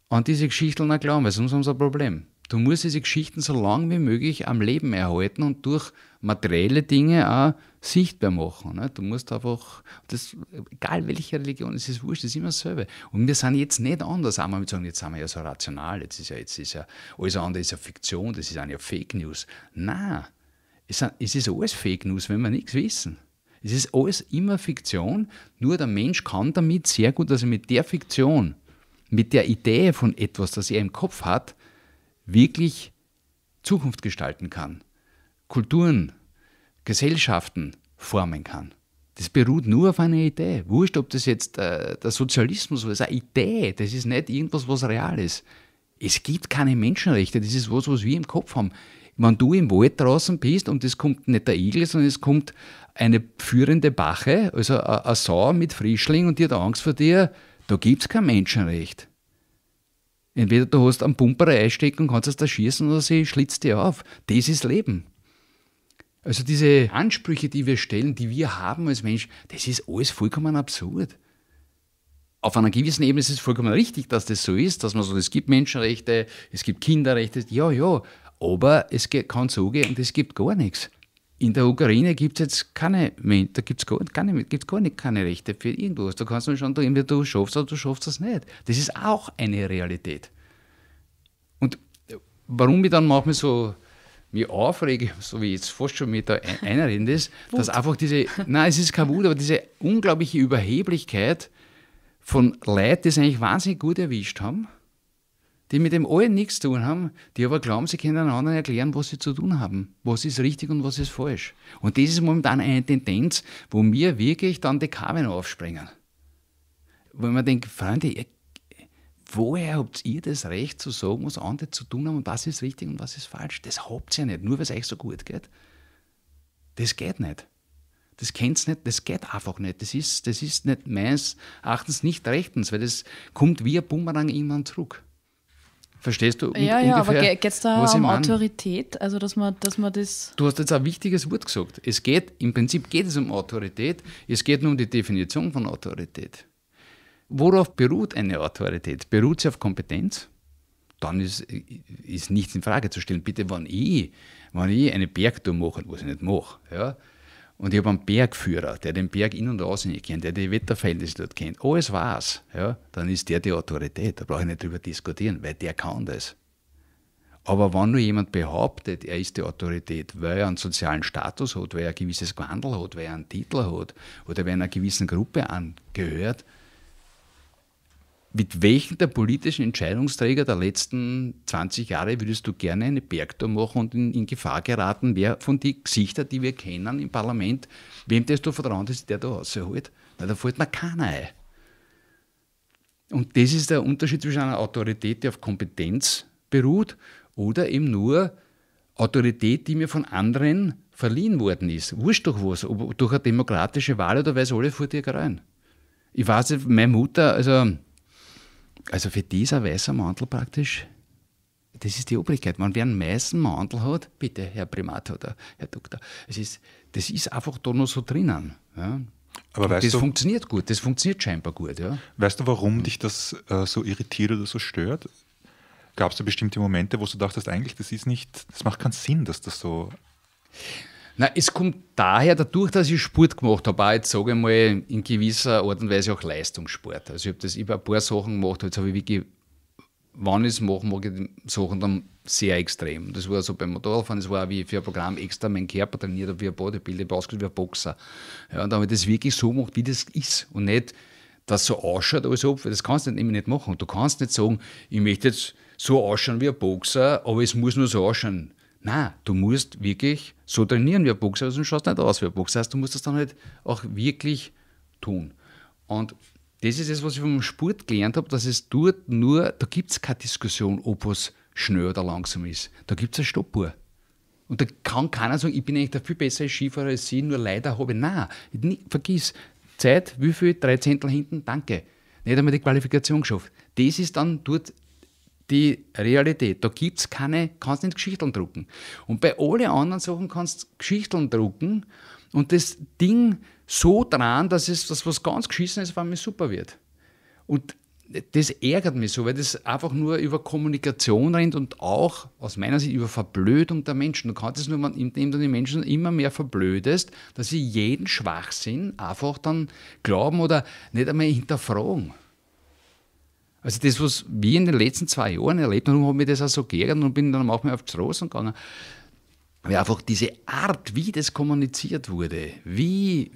an diese Geschichten auch glauben, weil sonst haben sie ein Problem. Du musst diese Geschichten so lange wie möglich am Leben erhalten und durch materielle Dinge auch sichtbar machen. Ne? Du musst einfach, das, egal welche Religion, es ist wurscht, es ist immer dasselbe. Und wir sind jetzt nicht anders. Einmal mit sagen, jetzt sind wir ja so rational, jetzt ist ja, jetzt ist ja, alles andere ist ja Fiktion, das ist ja Fake News. Nein, es, sind, es ist alles Fake News, wenn wir nichts wissen. Es ist alles immer Fiktion, nur der Mensch kann damit sehr gut, dass er mit der Fiktion, mit der Idee von etwas, das er im Kopf hat, wirklich Zukunft gestalten kann. Kulturen Gesellschaften formen kann. Das beruht nur auf einer Idee. Wurscht, ob das jetzt äh, der Sozialismus ist, eine Idee, das ist nicht irgendwas, was real ist. Es gibt keine Menschenrechte, das ist was, was wir im Kopf haben. Wenn du im Wald draußen bist und es kommt nicht der Igel, sondern es kommt eine führende Bache, also eine Sau mit Frischling und die hat Angst vor dir, da gibt es kein Menschenrecht. Entweder du hast einen Pumper einstecken und kannst es da schießen oder sie schlitzt dir auf. Das ist Leben. Also diese Ansprüche, die wir stellen, die wir haben als Mensch, das ist alles vollkommen absurd. Auf einer gewissen Ebene ist es vollkommen richtig, dass das so ist, dass man so, es gibt Menschenrechte, es gibt Kinderrechte, ja, ja, aber es kann so gehen und es gibt gar nichts. In der Ukraine gibt es jetzt keine, da gibt es gar, gibt's gar nicht keine Rechte für irgendwas. Da kannst du schon sagen, entweder du schaffst oder du schaffst das nicht. Das ist auch eine Realität. Und äh, warum ich dann manchmal so mich aufrege, [LAUGHS] so wie jetzt fast schon mit da einreden ist, dass einfach diese, nein, es ist keine Wut, aber diese unglaubliche Überheblichkeit von Leuten, die es eigentlich wahnsinnig gut erwischt haben, die mit dem allen nichts zu tun haben, die aber glauben, sie können anderen erklären, was sie zu tun haben, was ist richtig und was ist falsch. Und das ist momentan eine Tendenz, wo mir wirklich dann die Kabeln aufspringen. Wo man denkt, Freunde, ihr woher habt ihr das Recht zu sagen, was andere zu tun haben und was ist richtig und was ist falsch? Das habt ihr ja nicht, nur weil es euch so gut geht. Das geht nicht. Das kennt's nicht, das geht einfach nicht. Das ist, das ist nicht meines Erachtens nicht rechtens, weil das kommt wie ein Bumerang irgendwann zurück. Verstehst du? Ja, ja, aber geht es da um Autorität? Also, dass man, dass man das. Du hast jetzt ein wichtiges Wort gesagt. Es geht, im Prinzip geht es um Autorität. Es geht nur um die Definition von Autorität worauf beruht eine Autorität? Beruht sie auf Kompetenz? Dann ist, ist nichts in Frage zu stellen. Bitte, wenn ich, wenn ich eine Bergtour mache, was ich nicht mache, ja, und ich habe einen Bergführer, der den Berg in- und auswendig kennt, der die Wetterverhältnisse dort kennt, alles weiß, ja, dann ist der die Autorität. Da brauche ich nicht drüber diskutieren, weil der kann das. Aber wenn nur jemand behauptet, er ist die Autorität, weil er einen sozialen Status hat, weil er ein gewisses Gewandel hat, weil er einen Titel hat oder weil er einer gewissen Gruppe angehört, mit welchen der politischen Entscheidungsträger der letzten 20 Jahre würdest du gerne eine Bergtour machen und in, in Gefahr geraten? Wer von den Gesichtern, die wir kennen im Parlament, wem das du vertrauen, dass der da rausholt? Weil da fällt mir keiner ein. Und das ist der Unterschied zwischen einer Autorität, die auf Kompetenz beruht, oder eben nur Autorität, die mir von anderen verliehen worden ist. Wurscht doch was, ob durch eine demokratische Wahl oder weil es alle vor dir rein. Ich weiß, meine Mutter, also also für dieser weiße Mantel praktisch, das ist die Obrigkeit. Man, wer einen weißen Mantel hat, bitte, Herr Primat oder Herr Doktor, es ist, das ist einfach da noch so drinnen. Ja. Aber weißt das du, funktioniert gut, das funktioniert scheinbar gut. Ja. Weißt du, warum dich das äh, so irritiert oder so stört? Gab es da bestimmte Momente, wo du dachtest, eigentlich, das ist nicht, das macht keinen Sinn, dass das so na, es kommt daher, dadurch, dass ich Sport gemacht habe, auch jetzt sage ich mal in gewisser Art und Weise auch Leistungssport. Also ich habe das über ein paar Sachen gemacht, jetzt habe ich wirklich, wann ich es mache, mache ich die Sachen dann sehr extrem. Das war so beim Motorradfahren, das war auch wie für ein Programm extra meinen Körper trainiert wie ein Bodybuilder, ausgespielt wie ein Boxer. Ja, und da habe ich das wirklich so gemacht, wie das ist und nicht, dass es so ausschaut, als das kannst du nämlich nicht machen. Du kannst nicht sagen, ich möchte jetzt so ausschauen wie ein Boxer, aber es muss nur so ausschauen. Na, du musst wirklich so trainieren wie ein Boxer, also du schaust nicht aus wie ein Boxer. Das heißt, du musst das dann halt auch wirklich tun. Und das ist das, was ich vom Sport gelernt habe, dass es dort nur, da gibt es keine Diskussion, ob was schnell oder langsam ist. Da gibt es eine Stoppuhr. Und da kann keiner sagen, ich bin eigentlich der viel bessere Skifahrer als Sie, nur leider habe ich. Nein, nicht, vergiss, Zeit, wie viel, drei Zehntel hinten, danke. Nicht einmal die Qualifikation geschafft. Das ist dann dort die Realität. Da gibt es keine, kannst nicht Geschichten drucken. Und bei allen anderen Sachen kannst du Geschichten drucken und das Ding so dran, dass es das was ganz Geschissenes auf einmal super wird. Und das ärgert mich so, weil das einfach nur über Kommunikation rennt und auch aus meiner Sicht über Verblödung der Menschen. Du kannst es nur, indem du die Menschen immer mehr verblödest, dass sie jeden Schwachsinn einfach dann glauben oder nicht einmal hinterfragen. Also das, was wir in den letzten zwei Jahren erlebt haben, habe mich das auch so geärgert und bin dann auch mal auf die Straßen gegangen. Weil einfach diese Art, wie das kommuniziert wurde, wie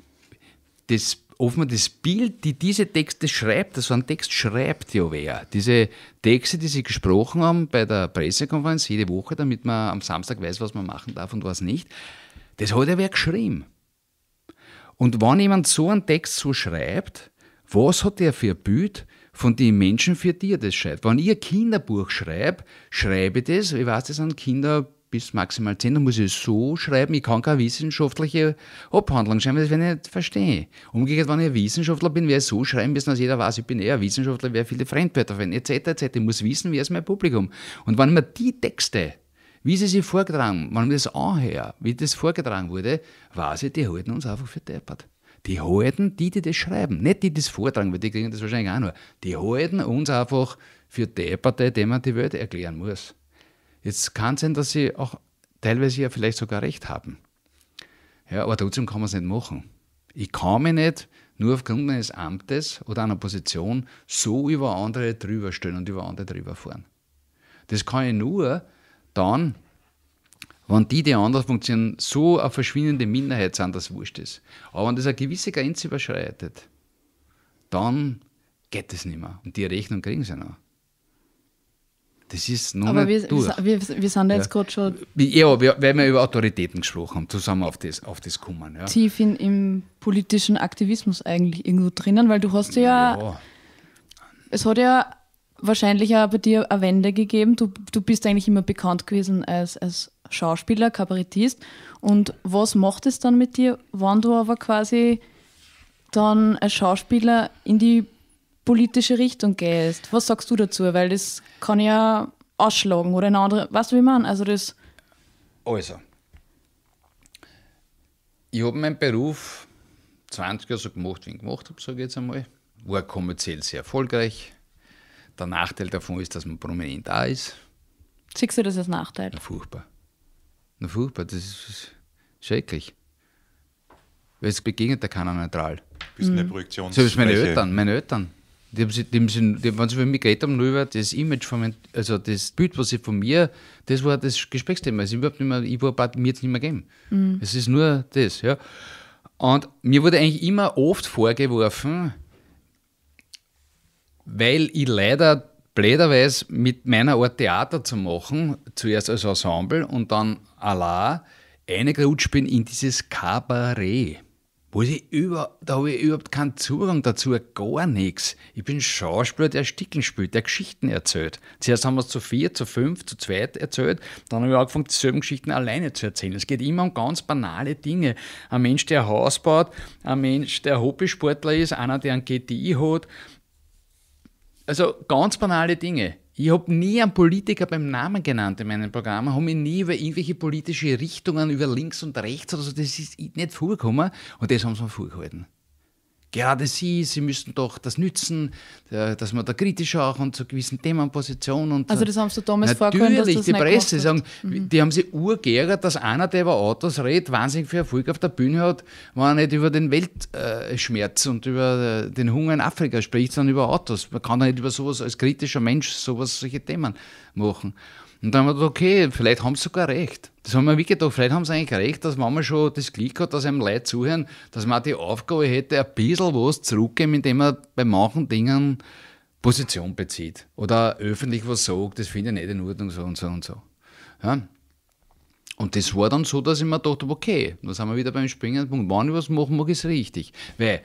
das offenbar das Bild, die diese Texte schreibt, das so ein Text schreibt ja wer. Diese Texte, die sie gesprochen haben bei der Pressekonferenz jede Woche, damit man am Samstag weiß, was man machen darf und was nicht, das hat ja wer geschrieben. Und wenn jemand so einen Text so schreibt, was hat er für ein Bild? von den Menschen, für die ihr das schreibt. Wenn ihr Kinderbuch schreibt, schreibe das, ich weiß, das sind Kinder bis maximal 10, dann muss ich es so schreiben, ich kann keine wissenschaftliche Abhandlung schreiben, das werde ich nicht verstehen. Umgekehrt, wenn ich ein Wissenschaftler bin, werde ich so schreiben müssen, dass jeder weiß, ich bin eher ein Wissenschaftler, werde viele Fremdwörter verwenden, etc., etc. Ich muss wissen, wer ist mein Publikum. Und wenn ich mir die Texte wie sie sich vorgetragen, wenn ich mir das anhöre, wie das vorgetragen wurde, weiß ich, die halten uns einfach für deppert die halten, die, die das schreiben, nicht die, die das vortragen, weil die kriegen das wahrscheinlich auch nur, die halten uns einfach für die depperte, dem man die Welt erklären muss. Jetzt kann es sein, dass sie auch teilweise ja vielleicht sogar recht haben. Ja, aber trotzdem kann man es nicht machen. Ich kann mich nicht nur aufgrund eines Amtes oder einer Position so über andere drüber stellen und über andere drüber fahren. Das kann ich nur dann, wenn die, die anders funktionieren, so eine verschwindende Minderheit sind, das wurscht ist. Aber wenn das eine gewisse Grenze überschreitet, dann geht es nicht mehr. Und die Rechnung kriegen sie noch. Das ist noch Aber wir, durch. Wir, wir sind da jetzt ja. gerade schon. Ja, wir, weil wir über Autoritäten gesprochen haben, zusammen auf das, auf das kommen. Ja. Tief in, im politischen Aktivismus eigentlich irgendwo drinnen, weil du hast ja. ja. Es hat ja wahrscheinlich auch bei dir eine Wende gegeben. Du, du bist eigentlich immer bekannt gewesen als, als Schauspieler, Kabarettist. Und was macht es dann mit dir, wann du aber quasi dann als Schauspieler in die politische Richtung gehst? Was sagst du dazu? Weil das kann ja ausschlagen oder eine andere. Weißt du, wie man? Also das. Also. Ich habe meinen Beruf 20 Jahre so gemacht, wie ich gemacht habe, sage ich jetzt einmal. War kommerziell sehr erfolgreich der Nachteil davon ist, dass man prominent da ist. Siehst du das als Nachteil? Na, furchtbar. Na, furchtbar, das ist schrecklich. Weil es begegnet da keiner neutral. Bist mhm. eine Projektion. Selbst meine Eltern, meine Eltern. Die haben, sich, die haben, sich, die wenn sie mit mir geredet haben, nur über das Image von mir, also das Bild, was sie von mir, das war das Gesprächsthema. Also ich überhaupt nicht mehr, ich war mir jetzt nicht mehr geben. Mhm. Es ist nur das, ja. Und mir wurde eigentlich immer oft vorgeworfen, weil ich leider blöderweise mit meiner Art Theater zu machen, zuerst als Ensemble und dann Allah, reingerutscht bin in dieses Kabarett. Wo ich über, da habe ich überhaupt keinen Zugang dazu, gar nichts. Ich bin Schauspieler, der Sticken spielt, der Geschichten erzählt. Zuerst haben wir es zu vier, zu fünf, zu zweit erzählt, dann habe ich angefangen, dieselben Geschichten alleine zu erzählen. Es geht immer um ganz banale Dinge. Ein Mensch, der ein Haus baut, ein Mensch, der Hobbysportler ist, einer, der ein GTI hat, also ganz banale Dinge. Ich habe nie einen Politiker beim Namen genannt in meinen Programmen, habe mich nie über irgendwelche politische Richtungen, über links und rechts oder so, das ist nicht vorgekommen und das haben sie mir vorgehalten gerade Sie, Sie müssen doch das nützen, äh, dass man da kritisch auch und zu gewissen Themenpositionen und Also das haben Sie damals vorgekommen, dass das die nicht Presse sagen, mhm. die haben sich urgeärgert, dass einer, der über Autos redet, wahnsinnig viel Erfolg auf der Bühne hat, wenn er nicht über den Weltschmerz und über äh, den Hunger in Afrika spricht, sondern über Autos. Man kann doch nicht über sowas als kritischer Mensch sowas solche Themen machen. Und dann haben wir gedacht, okay, vielleicht haben sie sogar recht. Das haben wir wirklich gedacht, vielleicht haben sie eigentlich recht, dass wenn man schon das Glück hat, dass einem Leute zuhören, dass man auch die Aufgabe hätte, ein bisschen was zurückgeben, indem man bei manchen Dingen Position bezieht oder öffentlich was sagt, das finde ich nicht in Ordnung, so und so und so. Ja? Und das war dann so, dass ich mir gedacht habe, okay, dann sind wir wieder beim springenden Punkt, Wenn ich was mache, mache ich es richtig. Weil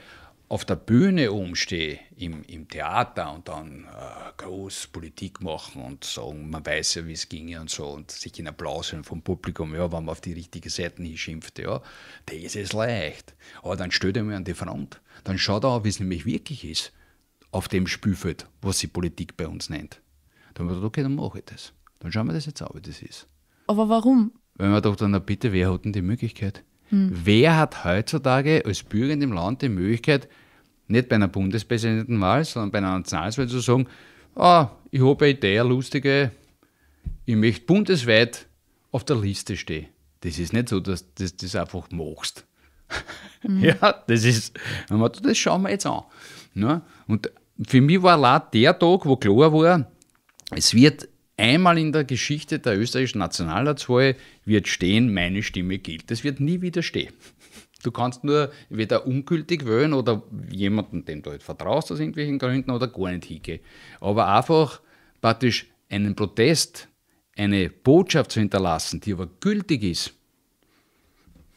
auf der Bühne umstehe, im, im Theater und dann äh, groß Politik machen und sagen, man weiß ja, wie es ginge und so und sich in Applaus hören vom Publikum, ja, wenn man auf die richtige Seite hinschimpft, ja, das ist leicht. Aber dann stellt er mich an die Front, dann schaut er auch, wie es nämlich wirklich ist, auf dem Spielfeld, was sie Politik bei uns nennt. Dann habe ich gedacht, okay, dann mache ich das. Dann schauen wir das jetzt auch, wie das ist. Aber warum? Weil man dachte, dann bitte, wer hat denn die Möglichkeit? Hm. Wer hat heutzutage als Bürger in dem Land die Möglichkeit, nicht bei einer Bundespräsidentenwahl, sondern bei einer Nationalwahl zu sagen, ah, ich habe eine Idee, eine lustige, ich möchte bundesweit auf der Liste stehen. Das ist nicht so, dass du das einfach machst. Mhm. [LAUGHS] ja, das ist, das schauen wir jetzt an. Ne? Und für mich war laut der Tag, wo klar war, es wird einmal in der Geschichte der österreichischen Nationalratswahl wird stehen, meine Stimme gilt. Das wird nie wieder stehen. Du kannst nur weder ungültig wählen oder jemanden, dem du halt vertraust aus irgendwelchen Gründen oder gar nicht hingehen. Aber einfach praktisch einen Protest, eine Botschaft zu hinterlassen, die aber gültig ist,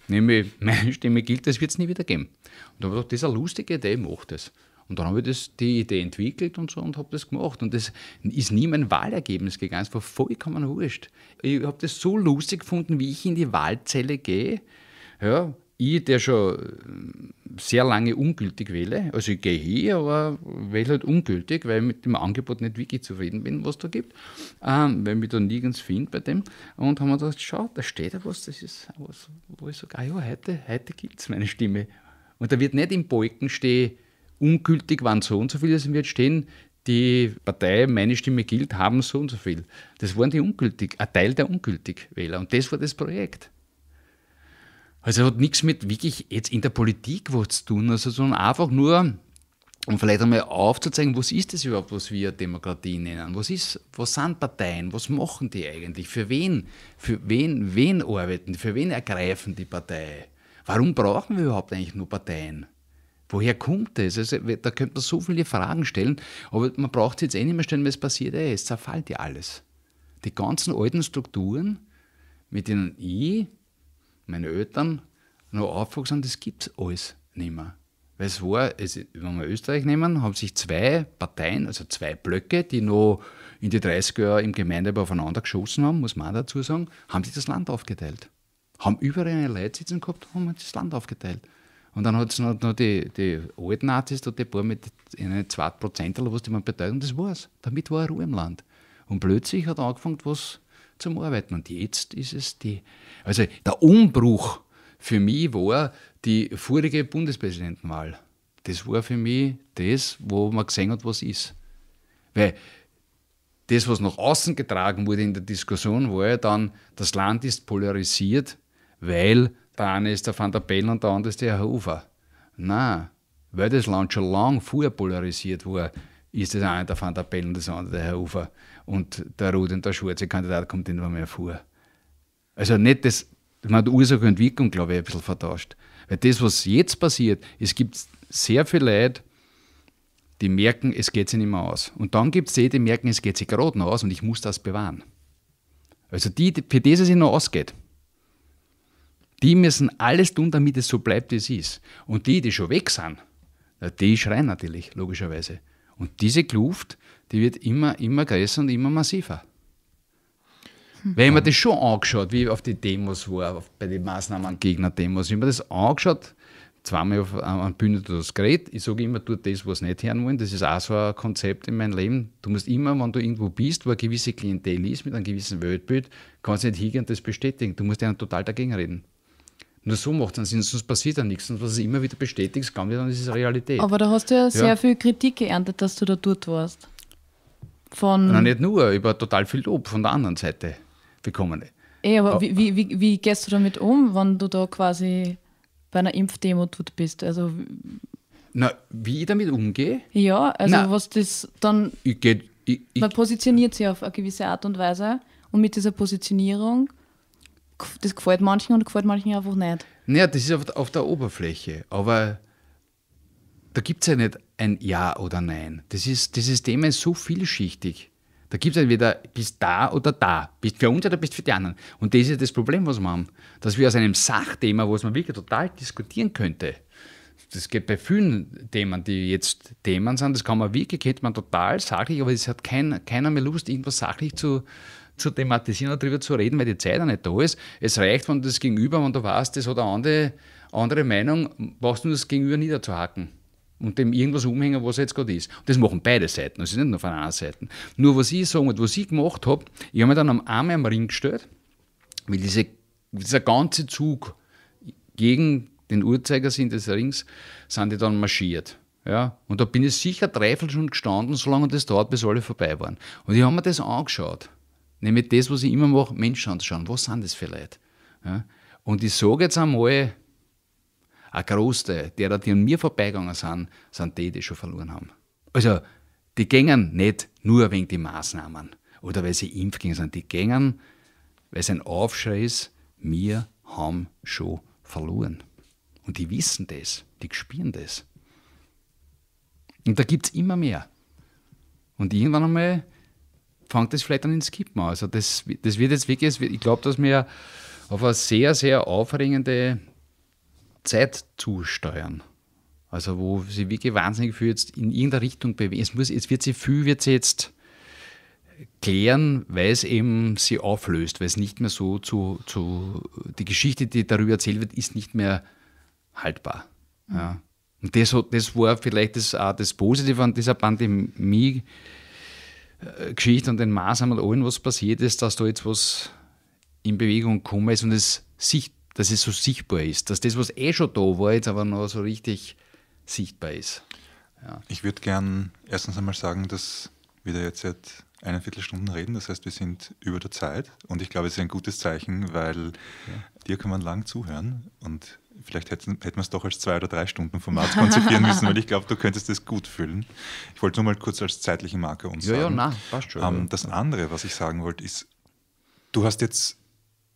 nämlich [LAUGHS] meine Stimme gilt, das wird es nie wieder geben. Und dann habe ich gedacht, das ist eine lustige Idee, mach das. Und dann habe ich das, die Idee entwickelt und so und habe das gemacht. Und das ist nie mein Wahlergebnis gegangen. Es war vollkommen wurscht. Ich habe das so lustig gefunden, wie ich in die Wahlzelle gehe. Ja, ich, der schon äh, sehr lange ungültig wähle, also ich gehe hier, aber wähle halt ungültig, weil ich mit dem Angebot nicht wirklich zufrieden bin, was da gibt, ähm, weil ich mich da nirgends finde bei dem. Und haben wir gedacht, schau, da steht ja was, das ist was, wo ich sage, ah ja, heute, heute gilt es meine Stimme. Und da wird nicht im Balken stehen, ungültig waren so und so viele, sondern wird stehen, die Partei Meine Stimme gilt, haben so und so viel. Das waren die ungültig, ein Teil der ungültig Wähler. Und das war das Projekt. Also hat nichts mit wirklich jetzt in der Politik was zu tun, also, sondern einfach nur, um vielleicht einmal aufzuzeigen, was ist das überhaupt, was wir Demokratie nennen? Was, ist, was sind Parteien? Was machen die eigentlich? Für wen? Für wen, wen arbeiten die? Für wen ergreifen die Partei? Warum brauchen wir überhaupt eigentlich nur Parteien? Woher kommt das? Also, da könnte man so viele Fragen stellen, aber man braucht es jetzt eh nicht mehr stellen, weil es passiert eh, es zerfällt ja alles. Die ganzen alten Strukturen, mit denen ich meine Eltern noch aufgewachsen, das gibt es alles nicht mehr. Weil es war, wenn wir Österreich nehmen, haben sich zwei Parteien, also zwei Blöcke, die noch in die 30er Jahre im Gemeindebau aufeinander geschossen haben, muss man dazu sagen, haben sich das Land aufgeteilt. Haben überall eine Leitsitzung gehabt, haben das Land aufgeteilt. Und dann hat es noch, noch, die, die alten Nazis, die paar mit einem Zweitprozent oder was die man beteiligt, und das war's. Damit war Ruhe im Land. Und plötzlich hat angefangen, was zum Arbeiten. Und jetzt ist es die. Also der Umbruch für mich war die vorige Bundespräsidentenwahl. Das war für mich das, wo man gesehen hat, was ist. Weil das, was nach außen getragen wurde in der Diskussion, war ja dann, das Land ist polarisiert, weil der eine ist der Van der Bellen und der andere ist der Herr Hofer. Nein, weil das Land schon lange vorher polarisiert war, ist das eine der Van der Bellen und das andere der Herr Hofer. Und der rote und der schwarze Kandidat, kommt nicht mehr vor. Also nicht das, man hat Ursache und Wirkung, glaube ich, ein bisschen vertauscht. Weil das, was jetzt passiert, es gibt sehr viele Leute, die merken, es geht sich nicht mehr aus. Und dann gibt es die, die merken, es geht sich gerade noch aus und ich muss das bewahren. Also die, für die es sich noch ausgeht, die müssen alles tun, damit es so bleibt, wie es ist. Und die, die schon weg sind, die schreien natürlich, logischerweise. Und diese Kluft, die wird immer, immer größer und immer massiver. Wenn man das schon angeschaut, wie auf die Demos war, bei den Maßnahmen Gegner Demos, wenn man das angeschaut, zweimal auf einer äh, Bühne das Gerät, ich sage immer, tu das, was nicht hören wollen, das ist auch so ein Konzept in meinem Leben. Du musst immer, wenn du irgendwo bist, wo eine gewisse Klientel ist, mit einem gewissen Weltbild, kannst du nicht hingehen und das bestätigen. Du musst ja total dagegen reden. Nur so macht es Sinn, sonst passiert ja nichts. Und was du immer wieder bestätigst, kann wieder, dann ist es Realität. Aber da hast du ja, ja sehr viel Kritik geerntet, dass du da dort warst. Von Na, nicht nur, über total viel Lob von der anderen Seite bekommen. Ey, aber oh. wie, wie, wie, wie, gehst du damit um, wenn du da quasi bei einer Impfdemo tut bist? Also, Na, wie ich damit umgehe? Ja, also Na, was das dann. Ich geh, ich, ich, man positioniert sich auf eine gewisse Art und Weise und mit dieser Positionierung, das gefällt manchen und gefällt manchen einfach nicht. Naja, das ist auf der Oberfläche, aber da gibt es ja nicht ein Ja oder Nein. Das ist, dieses Thema ist so vielschichtig. Da gibt es entweder bist da oder da, bist für uns oder bist für die anderen. Und das ist ja das Problem, was wir haben, dass wir aus einem Sachthema, was man wirklich total diskutieren könnte, das geht bei vielen Themen, die jetzt Themen sind, das kann man wirklich, hätte man total sachlich, aber es hat kein, keiner mehr Lust, irgendwas sachlich zu, zu thematisieren oder darüber zu reden, weil die Zeit auch nicht da ist. Es reicht, wenn du das Gegenüber, wenn du weißt, das hat eine andere, andere Meinung, brauchst du das Gegenüber niederzuhacken und dem irgendwas umhängen, was jetzt gerade ist. Und das machen beide Seiten, das also ist nicht nur von einer Seite. Nur was ich sagen und was ich gemacht habe, ich habe mir dann am Arm am Ring gestellt, weil diese, dieser ganze Zug gegen den Uhrzeigersinn des Rings sind die dann marschiert. Ja, und da bin ich sicher dreifel schon gestanden, solange das dauert, bis alle vorbei waren. Und ich habe mir das angeschaut. Nämlich das, was ich immer mache, Menschen anzuschauen. Was sind das für Leute? Ja? Und ich sage jetzt einmal, ein Großteil derer, die an mir vorbeigegangen sind, sind die, die schon verloren haben. Also, die gängen nicht nur wegen den Maßnahmen oder weil sie impfgegen sind. Die gängen, weil es ein Aufschrei ist, wir haben schon verloren. Und die wissen das, die spüren das. Und da gibt es immer mehr. Und irgendwann einmal fängt das vielleicht an ins Kippen an. Also das, das wird jetzt wirklich, ich glaube, dass wir auf eine sehr, sehr aufregende Zeit zusteuern. Also wo sie wirklich wahnsinnig viel jetzt in irgendeiner Richtung bewegen. Es muss, jetzt wird sie viel, wird sie jetzt klären, weil es eben sie auflöst, weil es nicht mehr so zu, zu die Geschichte, die darüber erzählt wird, ist nicht mehr haltbar. Ja. Und das, das war vielleicht das, auch das Positive an dieser Pandemie, Geschichte und den Maßnahmen und allem, was passiert ist, dass da jetzt was in Bewegung gekommen ist und es sich dass es so sichtbar ist, dass das, was eh schon da war, jetzt aber noch so richtig sichtbar ist. Ja. Ich würde gern erstens einmal sagen, dass wir da jetzt seit eine Viertelstunde reden, das heißt, wir sind über der Zeit und ich glaube, es ist ein gutes Zeichen, weil ja. dir kann man lang zuhören und vielleicht hätten, hätten wir es doch als zwei oder drei Stunden Format konzipieren müssen, [LAUGHS] weil ich glaube, du könntest das gut füllen. Ich wollte nur mal kurz als zeitlichen Marker uns ja, sagen. Ja, ja, passt schon. Ähm, das andere, was ich sagen wollte, ist, du hast jetzt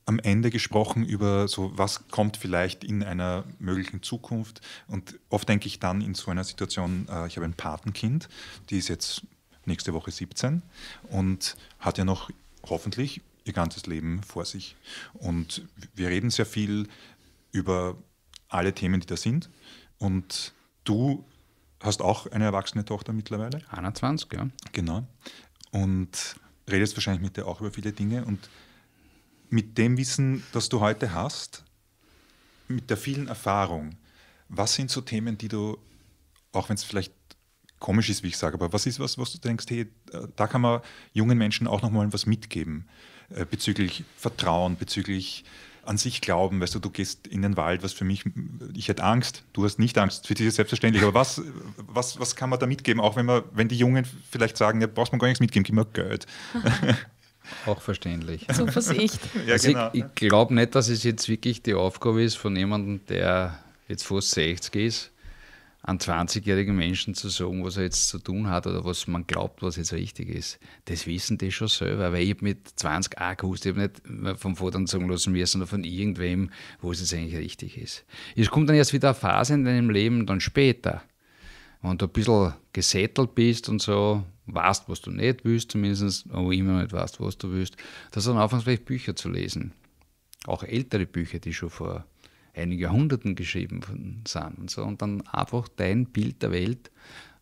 am Ende gesprochen über so, was kommt vielleicht in einer möglichen Zukunft. Und oft denke ich dann in so einer Situation, äh, ich habe ein Patenkind, die ist jetzt nächste Woche 17 und hat ja noch hoffentlich ihr ganzes Leben vor sich. Und wir reden sehr viel über alle Themen, die da sind. Und du hast auch eine erwachsene Tochter mittlerweile. 21, ja. Genau. Und redest wahrscheinlich mit dir auch über viele Dinge. Und mit dem Wissen, das du heute hast, mit der vielen Erfahrung, was sind so Themen, die du, auch wenn es vielleicht komisch ist, wie ich sage, aber was ist was, was du denkst, hey, da kann man jungen Menschen auch nochmal was mitgeben äh, bezüglich Vertrauen, bezüglich an sich glauben, weißt du, du gehst in den Wald, was für mich, ich hätte Angst, du hast nicht Angst, für dich ist selbstverständlich, aber was, was, was kann man da mitgeben, auch wenn man, wenn die Jungen vielleicht sagen, ja, brauchst man gar nichts mitgeben, gib mir Geld. [LAUGHS] Auch verständlich. Zuversicht. [LAUGHS] ja, also genau. Ich, ich glaube nicht, dass es jetzt wirklich die Aufgabe ist von jemandem, der jetzt fast 60 ist, an 20-jährigen Menschen zu sagen, was er jetzt zu tun hat oder was man glaubt, was jetzt richtig ist. Das wissen die schon selber, weil ich mit 20 auch gewusst, ich habe nicht vom Vordern sagen lassen müssen, sondern von irgendwem, wo es jetzt eigentlich richtig ist. Es kommt dann erst wieder eine Phase in deinem Leben, dann später, wenn du ein bisschen gesättelt bist und so, weißt, was du nicht willst, zumindest, aber immer noch nicht weißt, was du willst, dass dann anfangs vielleicht Bücher zu lesen. Auch ältere Bücher, die schon vor einigen Jahrhunderten geschrieben sind und so. Und dann einfach dein Bild der Welt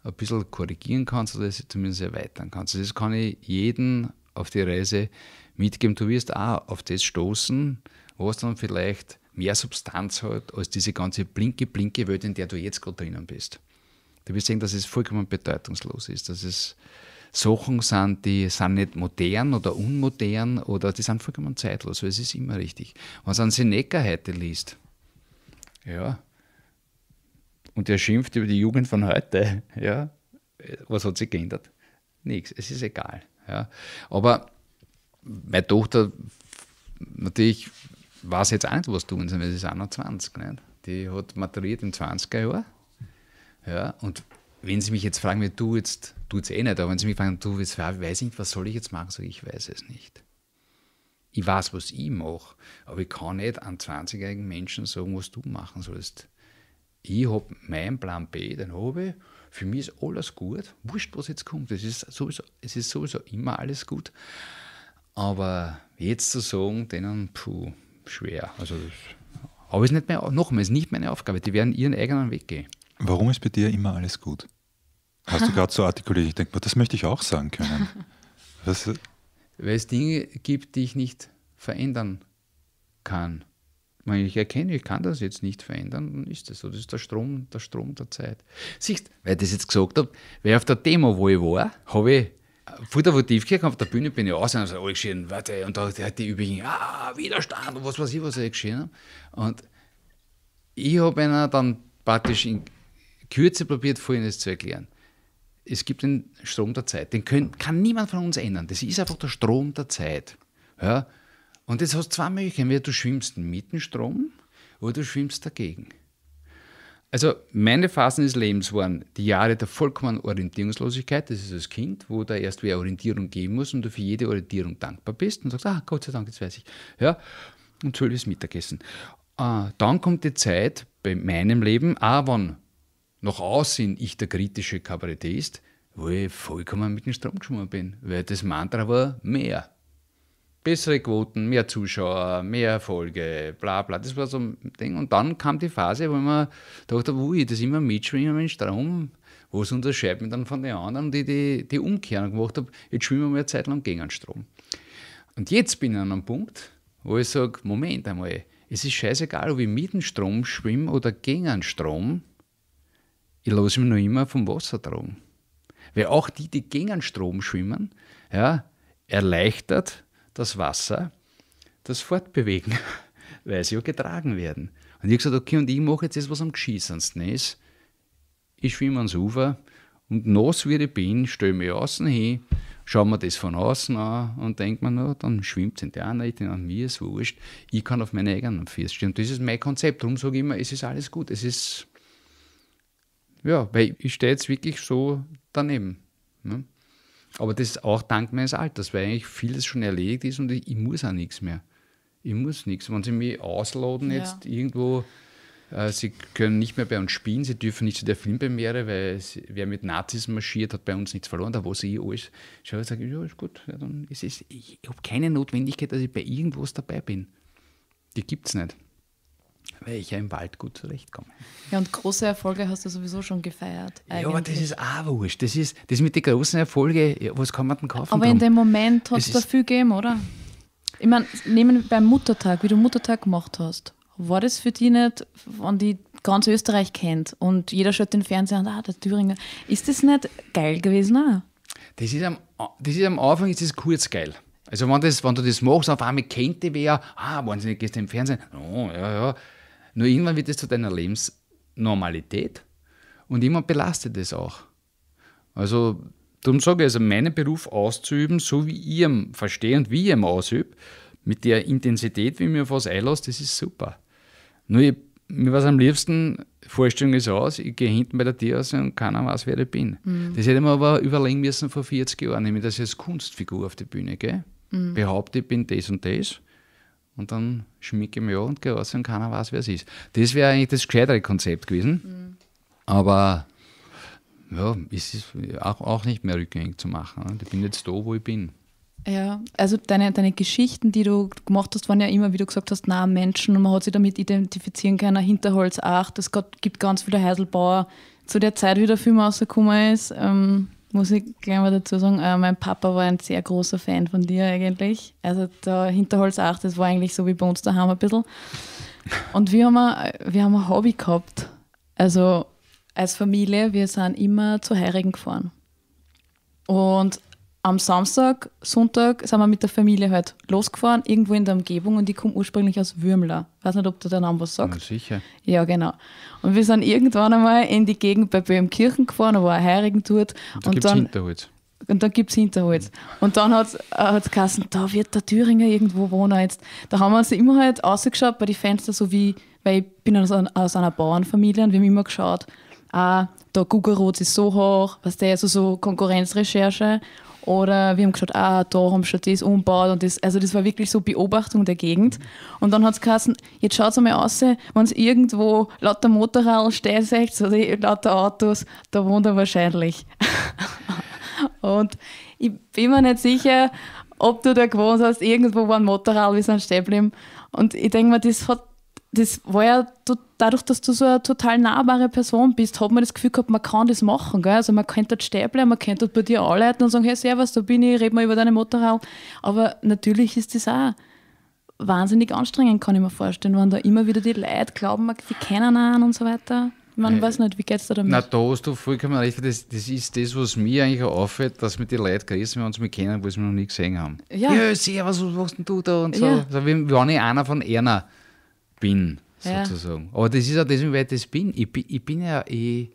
ein bisschen korrigieren kannst oder es zumindest erweitern kannst. Das kann ich jeden auf die Reise mitgeben. Du wirst auch auf das stoßen, was dann vielleicht mehr Substanz hat als diese ganze blinke, blinke Welt, in der du jetzt gerade drinnen bist. Du wirst sehen, dass es vollkommen bedeutungslos ist, dass es Sachen sind, die sind nicht modern oder unmodern oder die sind vollkommen zeitlos, weil es ist immer richtig. Wenn du einen Seneca heute liest, ja, und er schimpft über die Jugend von heute, [LAUGHS] ja, was hat sich geändert? Nichts, es ist egal. Ja. Aber meine Tochter, natürlich weiß jetzt auch nicht, was tun soll, weil sie ist 21. Nicht? Die hat maturiert im 20er Jahr ja, und wenn Sie mich jetzt fragen, wie du jetzt, du jetzt eh nicht, aber wenn Sie mich fragen, du jetzt, weiß nicht, was soll ich jetzt machen, sage ich, ich weiß es nicht. Ich weiß, was ich mache, aber ich kann nicht an 20-jährigen Menschen sagen, was du machen sollst. Ich habe meinen Plan B, den habe ich. Für mich ist alles gut. Wurscht, was jetzt kommt. Es ist sowieso, es ist sowieso immer alles gut. Aber jetzt zu sagen, denen, puh, schwer. Also, aber es ist nicht mehr, nochmal, es ist nicht meine Aufgabe. Die werden ihren eigenen Weg gehen. Warum ist bei dir immer alles gut? Hast du gerade so artikuliert, ich denke mir, das möchte ich auch sagen können. [LAUGHS] Was? Äh? Weil es Dinge gibt, die ich nicht verändern kann. Ich, erkenne, ich kann das jetzt nicht verändern, dann ist das so. Das ist der Strom, der Strom der Zeit. Siehst, weil ich das jetzt gesagt habe, weil auf der Demo, wo ich war, habe ich äh, vor der Votivkirche auf der Bühne bin ich aus und so, oh, geschehen, warte, und da hat die üblichen, ah, Widerstand und was weiß ich, was ich geschehen habe. Und ich habe einer dann praktisch in, Kürze probiert vorhin es zu erklären. Es gibt den Strom der Zeit. Den können, kann niemand von uns ändern. Das ist einfach der Strom der Zeit. Ja? Und jetzt hast du zwei Möglichkeiten. Entweder du schwimmst mit dem Strom oder du schwimmst dagegen. Also meine Phasen des Lebens waren die Jahre der vollkommenen Orientierungslosigkeit, das ist als Kind, wo da erst wer Orientierung geben muss und du für jede Orientierung dankbar bist und sagst, ah, Gott sei Dank, jetzt weiß ich. Ja, und zwölf ist Mittagessen. Äh, dann kommt die Zeit bei meinem Leben, auch wenn nach außen ich der kritische Kabarettist, wo ich vollkommen mit dem Strom geschwommen bin, weil das Mantra war mehr. Bessere Quoten, mehr Zuschauer, mehr Erfolge, bla bla. Das war so ein Ding. Und dann kam die Phase, wo man dachte, ich das immer mitschwimmen mit dem Strom, wo es unterscheidet mich dann von den anderen, die die, die Umkehrung gemacht habe, jetzt schwimmen wir eine Zeit lang gegen den Strom. Und jetzt bin ich an einem Punkt, wo ich sage, Moment einmal, es ist scheißegal, ob ich mit dem Strom schwimme oder gegen den Strom, ich lasse mich noch immer vom Wasser tragen. Weil auch die, die gegen Strom schwimmen, ja, erleichtert das Wasser das Fortbewegen, [LAUGHS] weil sie ja getragen werden. Und ich habe gesagt, okay, und ich mache jetzt das, was am geschissensten ist. Ich schwimme ans Ufer und nass wie ich bin, stelle mich außen hin, schaue mir das von außen an und denke mir, na, dann schwimmt es in der nicht, an mir ist wurscht. Ich kann auf meine eigenen Füße stehen. Und das ist mein Konzept. Darum sage ich immer, es ist alles gut. Es ist ja, weil ich stehe jetzt wirklich so daneben. Ne? Aber das ist auch dank meines Alters, weil eigentlich vieles schon erledigt ist und ich, ich muss auch nichts mehr. Ich muss nichts. Wenn sie mich ausladen ja. jetzt irgendwo, äh, sie können nicht mehr bei uns spielen, sie dürfen nicht zu der Filmpremiere, weil es, wer mit Nazis marschiert, hat bei uns nichts verloren. Da weiß eh ich alles. ich sage, ja, ist gut. Ja, dann ist, ist, ich habe keine Notwendigkeit, dass ich bei irgendwas dabei bin. Die gibt es nicht weil ich ja im Wald gut zurechtkomme. Ja, und große Erfolge hast du sowieso schon gefeiert. Eigentlich. Ja, aber das ist auch wurscht. Das ist das mit den großen Erfolgen, ja, was kann man denn kaufen? Aber drum? in dem Moment hat es da viel gegeben, oder? Ich meine, nehmen wir beim Muttertag, wie du Muttertag gemacht hast. War das für dich nicht, wenn die ganz Österreich kennt und jeder schaut den Fernseher und ah, der Thüringer. Ist das nicht geil gewesen? Auch? Das, ist am, das ist am Anfang ist das kurz geil. Also wenn, das, wenn du das machst, auf einmal kennt die wer, ah, waren sie nicht gestern im Fernsehen, oh, ja, ja, nur irgendwann wird es zu deiner Lebensnormalität und immer belastet es auch. Also darum sage ich, also meinen Beruf auszuüben, so wie ich ihn verstehe und wie ich ihn ausübe, mit der Intensität, wie ich mir auf was einlasse, das ist super. Nur ich, mir was am liebsten, Vorstellung ist aus, ich gehe hinten bei der Tür aus und keiner weiß, wer ich bin. Mhm. Das hätte ich mir aber überlegen müssen vor 40 Jahren, nämlich das als Kunstfigur auf die Bühne, gell? Mhm. Behaupte, ich bin das und das und dann schmicke ich mich an und gehe raus und keiner weiß, wer es ist. Das wäre eigentlich das gescheitere Konzept gewesen. Mhm. Aber ja, es ist auch, auch nicht mehr rückgängig zu machen. Ich bin jetzt da, wo ich bin. Ja, also deine, deine Geschichten, die du gemacht hast, waren ja immer, wie du gesagt hast, nah Menschen und man hat sich damit identifizieren können. Hinterholz 8, es gibt ganz viele Heiselbauer. Zu der Zeit, wie der Film rausgekommen ist, ähm, muss ich gleich mal dazu sagen, äh, mein Papa war ein sehr großer Fan von dir eigentlich. Also der Hinterholz 8, das war eigentlich so wie bei uns daheim ein bisschen. Und wir haben, ein, wir haben ein Hobby gehabt. Also als Familie, wir sind immer zu Heirigen gefahren. Und am Samstag, Sonntag sind wir mit der Familie halt losgefahren, irgendwo in der Umgebung und ich komme ursprünglich aus Würmler. Weiß nicht, ob du der Name was sagt. Ja, sicher. Ja, genau. Und wir sind irgendwann einmal in die Gegend bei Böhmkirchen gefahren, da war ein Heirigen dort. Und, da gibt es Hinterholz. Und dann gibt es Hinterholz. Und dann hat es äh, geheißen, da wird der Thüringer irgendwo wohnen jetzt. Da haben wir uns immer halt rausgeschaut bei den Fenstern, so wie, weil ich bin aus, aus einer Bauernfamilie und wir haben immer geschaut, ah, der Guggerot ist so hoch, was der, also so Konkurrenzrecherche. Oder wir haben geschaut, ah, da haben wir schon das umgebaut. Und das, also das war wirklich so Beobachtung der Gegend. Und dann hat es geheißen, jetzt schaut einmal aus, wenn es irgendwo lauter Motorrad stehen seht oder lauter Autos, da wohnt er wahrscheinlich. [LAUGHS] und ich bin mir nicht sicher, ob du da gewohnt hast, irgendwo war ein Motorrad, wir sind stehen geblieben. Und ich denke mir, das hat das war ja dadurch, dass du so eine total nahbare Person bist, hat man das Gefühl gehabt, man kann das machen. Gell? Also man könnte dort stehen bleiben, man könnte dort bei dir anleiten und sagen, hey, servus, da bin ich, reden wir über deine Motorrad. Aber natürlich ist das auch wahnsinnig anstrengend, kann ich mir vorstellen, wenn da immer wieder die Leute glauben, die kennen einen und so weiter. Man äh, weiß nicht, wie geht es da damit? Na, da hast du vollkommen recht. Das, das ist das, was mir eigentlich auffällt, dass mit die Leute grüßen, wenn wir uns mit kennen, wo sie mich noch nie gesehen haben. Ja, ja servus, was machst denn du da und so. Ja. Also, wie, wenn ich einer von einer bin, ja. sozusagen. Aber das ist ja wie weit ich das bin. Ich, bin, ich bin ja, ich,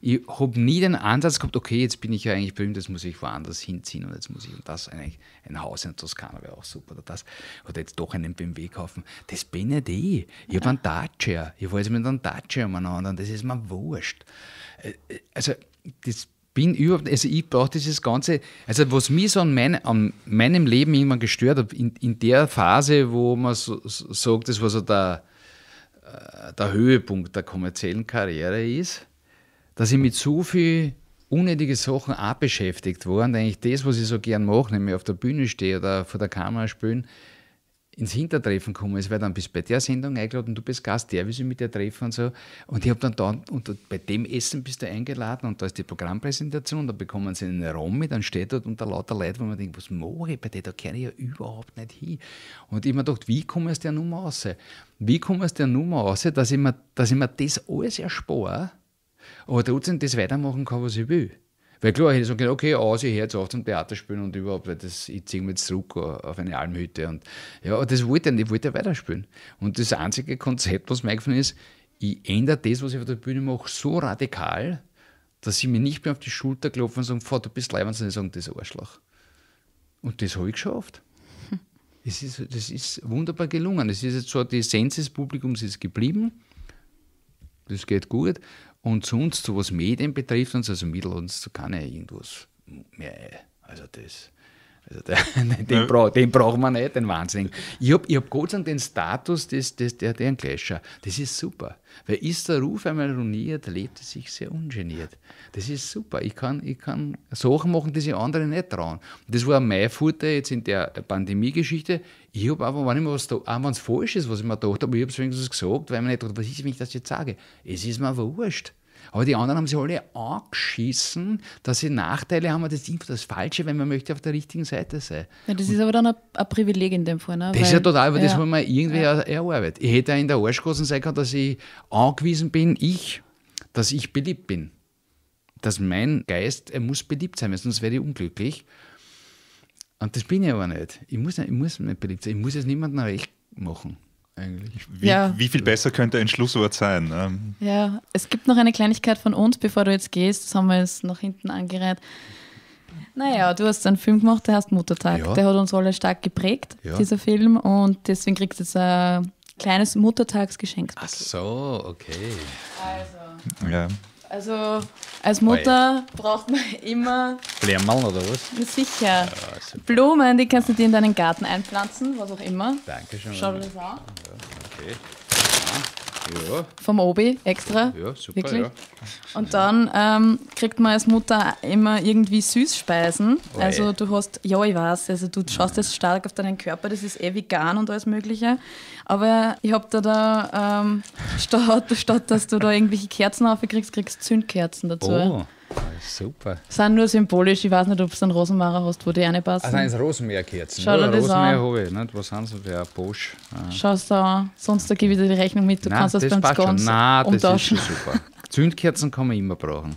ich habe nie den Ansatz gehabt, okay, jetzt bin ich ja eigentlich berühmt, jetzt muss ich woanders hinziehen und jetzt muss ich das, eigentlich, ein Haus in Toskana wäre auch super oder das. Oder jetzt doch einen BMW kaufen. Das bin nicht ich. Ich habe einen Dacia. Ich fahre jetzt mit einem Dacia umeinander. Das ist mir wurscht. Äh, äh, also, das bin überhaupt, also ich brauche dieses Ganze, also was mich so an, mein, an meinem Leben irgendwann gestört hat, in, in der Phase, wo man so, so sagt, das war so der, äh, der Höhepunkt der kommerziellen Karriere ist, dass ich mit so viel unnötige Sachen auch beschäftigt war und eigentlich das, was ich so gern mache, nämlich auf der Bühne stehe oder vor der Kamera spielen, ins Hintertreffen gekommen ist, weil dann bist du bei der Sendung eingeladen, du bist Gast, der will sich mit dir treffen und so. Und ich habe dann da, und bei dem Essen bist du eingeladen und da ist die Programmpräsentation, und da bekommen sie einen Raum mit, dann steht dort unter lauter Leute, wo man denkt, was mache ich bei dir, da kenne ich ja überhaupt nicht hin. Und ich mir gedacht, wie komme ich aus der Nummer raus? Wie komme ich aus der Nummer raus, dass ich mir, dass ich mir das alles erspare, aber trotzdem das weitermachen kann, was ich will? Weil klar, hätte ich sagen können, okay, aus, ich höre jetzt auf zum Theater spielen und überhaupt, weil das, ich ziehe mich jetzt zurück auf eine Almhütte. Und, ja, das wollte ich nicht, ich wollte weiterspielen. Und das einzige Konzept, was mir eingefallen ist, ich ändere das, was ich auf der Bühne mache, so radikal, dass ich mir nicht mehr auf die Schulter klopfe und sage, Vater, du bist leibend, sondern ich sage, das Arschloch. Und das habe ich geschafft. Hm. Es ist, das ist wunderbar gelungen. Es ist jetzt so, die Essenz des Publikums ist geblieben. Das geht gut. Und sonst, so was Medien betrifft, also Mittel uns zu keiner irgendwas mehr Also das also der, [LAUGHS] den, bra den braucht man nicht, den Wahnsinn. Ich habe hab Gott sei Dank den Status des, des, der deren Clasher. Das ist super. Weil ist der Ruf einmal ruiniert, lebt es sich sehr ungeniert. Das ist super. Ich kann, ich kann Sachen machen, die sich andere nicht trauen. Das war mein Futter jetzt in der Pandemie-Geschichte. Ich habe aber, wenn es falsch ist, was ich mir gedacht habe, ich habe es wenigstens gesagt, weil man nicht gedacht was ist, wenn ich das jetzt sage? Es ist mir wurscht. Aber die anderen haben sich alle angeschissen, dass sie Nachteile haben, das ist das Falsche, wenn man möchte, auf der richtigen Seite sein. Ja, das und ist aber dann ein, ein, Privileg in dem Fall. Ne? Das Weil, ist ja total, aber ja. das haben wir irgendwie ja. erarbeitet. Ich hätte ja in der Arschgossen sein können, dass ich angewiesen bin, ich, dass ich beliebt bin. Dass mein Geist, er muss beliebt sein, sonst wäre ich unglücklich. Und das bin ich aber nicht. Ich muss, nicht, ich muss nicht beliebt sein. Ich muss jetzt niemandem recht machen eigentlich. Wie, ja. wie viel besser könnte ein Schlusswort sein? Ähm. Ja, es gibt noch eine Kleinigkeit von uns, bevor du jetzt gehst, das haben wir jetzt noch hinten angereiht. Naja, du hast einen Film gemacht, der heißt Muttertag. Ja. Der hat uns alle stark geprägt, ja. dieser Film. Und deswegen kriegst du jetzt ein kleines Muttertagsgeschenk. Ach so, okay. Also. Ja. Also als Mutter oh braucht man immer. Blumen oder was? Sicher. Ja, also. Blumen, die kannst du dir in deinen Garten einpflanzen, was auch immer. Dankeschön. Schau dir das an. Ja, okay. Ja. Vom Obi extra. Ja, super. Wirklich. Ja. Und dann ähm, kriegt man als Mutter immer irgendwie Süßspeisen. Oh, also du hast, ja, ich weiß, also du schaust jetzt stark auf deinen Körper, das ist eh vegan und alles Mögliche. Aber ich habe da da, ähm, [LAUGHS] statt, statt dass du da irgendwelche Kerzen aufkriegst, kriegst du Zündkerzen dazu. Oh. Ah, super. Sind nur symbolisch. Ich weiß nicht, ob du einen Rosenmacher hast, wo die eine ah, passt. Also eins Rosenmeerkerzen. Schau dir das Rosenmeer an. habe ich, nicht? Was haben sie für ein Bosch? Ah. Schau es da an. Sonst gebe ich dir die Rechnung mit. Du Nein, kannst das, das beim Scones Nein, das ist schon super. Zündkerzen kann man immer brauchen.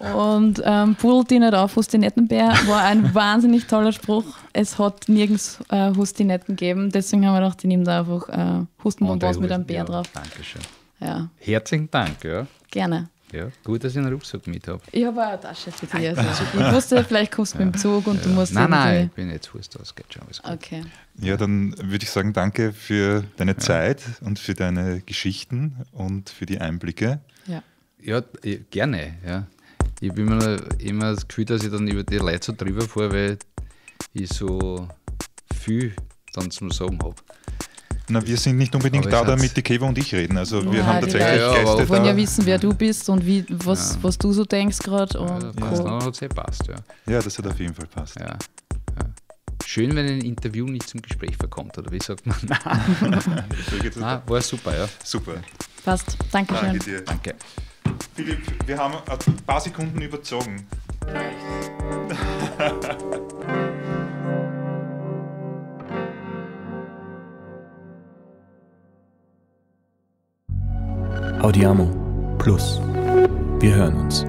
Ja. Und ähm, Pudelt die nicht auf, Hustinettenbär war ein [LAUGHS] wahnsinnig toller Spruch. Es hat nirgends äh, Hustinetten gegeben, deswegen haben wir gedacht, die nehmen da einfach äh, Hustenbonbons mit einem Bär ja, drauf. Dankeschön. Ja. Herzlichen Dank. Ja. Gerne. Ja, gut, dass ich einen Rucksack mit habe. Ich habe auch eine Tasche für dich. Also. [LAUGHS] ich wusste, vielleicht kommst du ja. mit dem Zug und ja. du musst. Nein, nein, ich bin jetzt Fuß, es geht schon alles gut. Okay. Ja, dann würde ich sagen, danke für deine ja. Zeit und für deine Geschichten und für die Einblicke. Ja. Ja, gerne. Ja. Ich bin mir immer das Gefühl, dass ich dann über die Leute so drüber fahre, weil ich so viel dann zum Sagen habe. Na, wir sind nicht unbedingt da, damit die Keva und ich reden. Also wir ja, haben tatsächlich ja, ja, Gäste Wir wollen ja wissen, wer du bist und wie, was, ja. was du so denkst gerade. Ja, das passt, ja. Hat sehr passt, ja. ja, das hat auf jeden Fall passt. Ja. Schön, wenn ein Interview nicht zum Gespräch verkommt, oder wie sagt man? [LAUGHS] so ah, war super, ja. Super. Passt. Danke schön. Danke dir. Danke. Philipp, wir haben ein paar Sekunden überzogen. [LAUGHS] Audiamo Plus. Wir hören uns.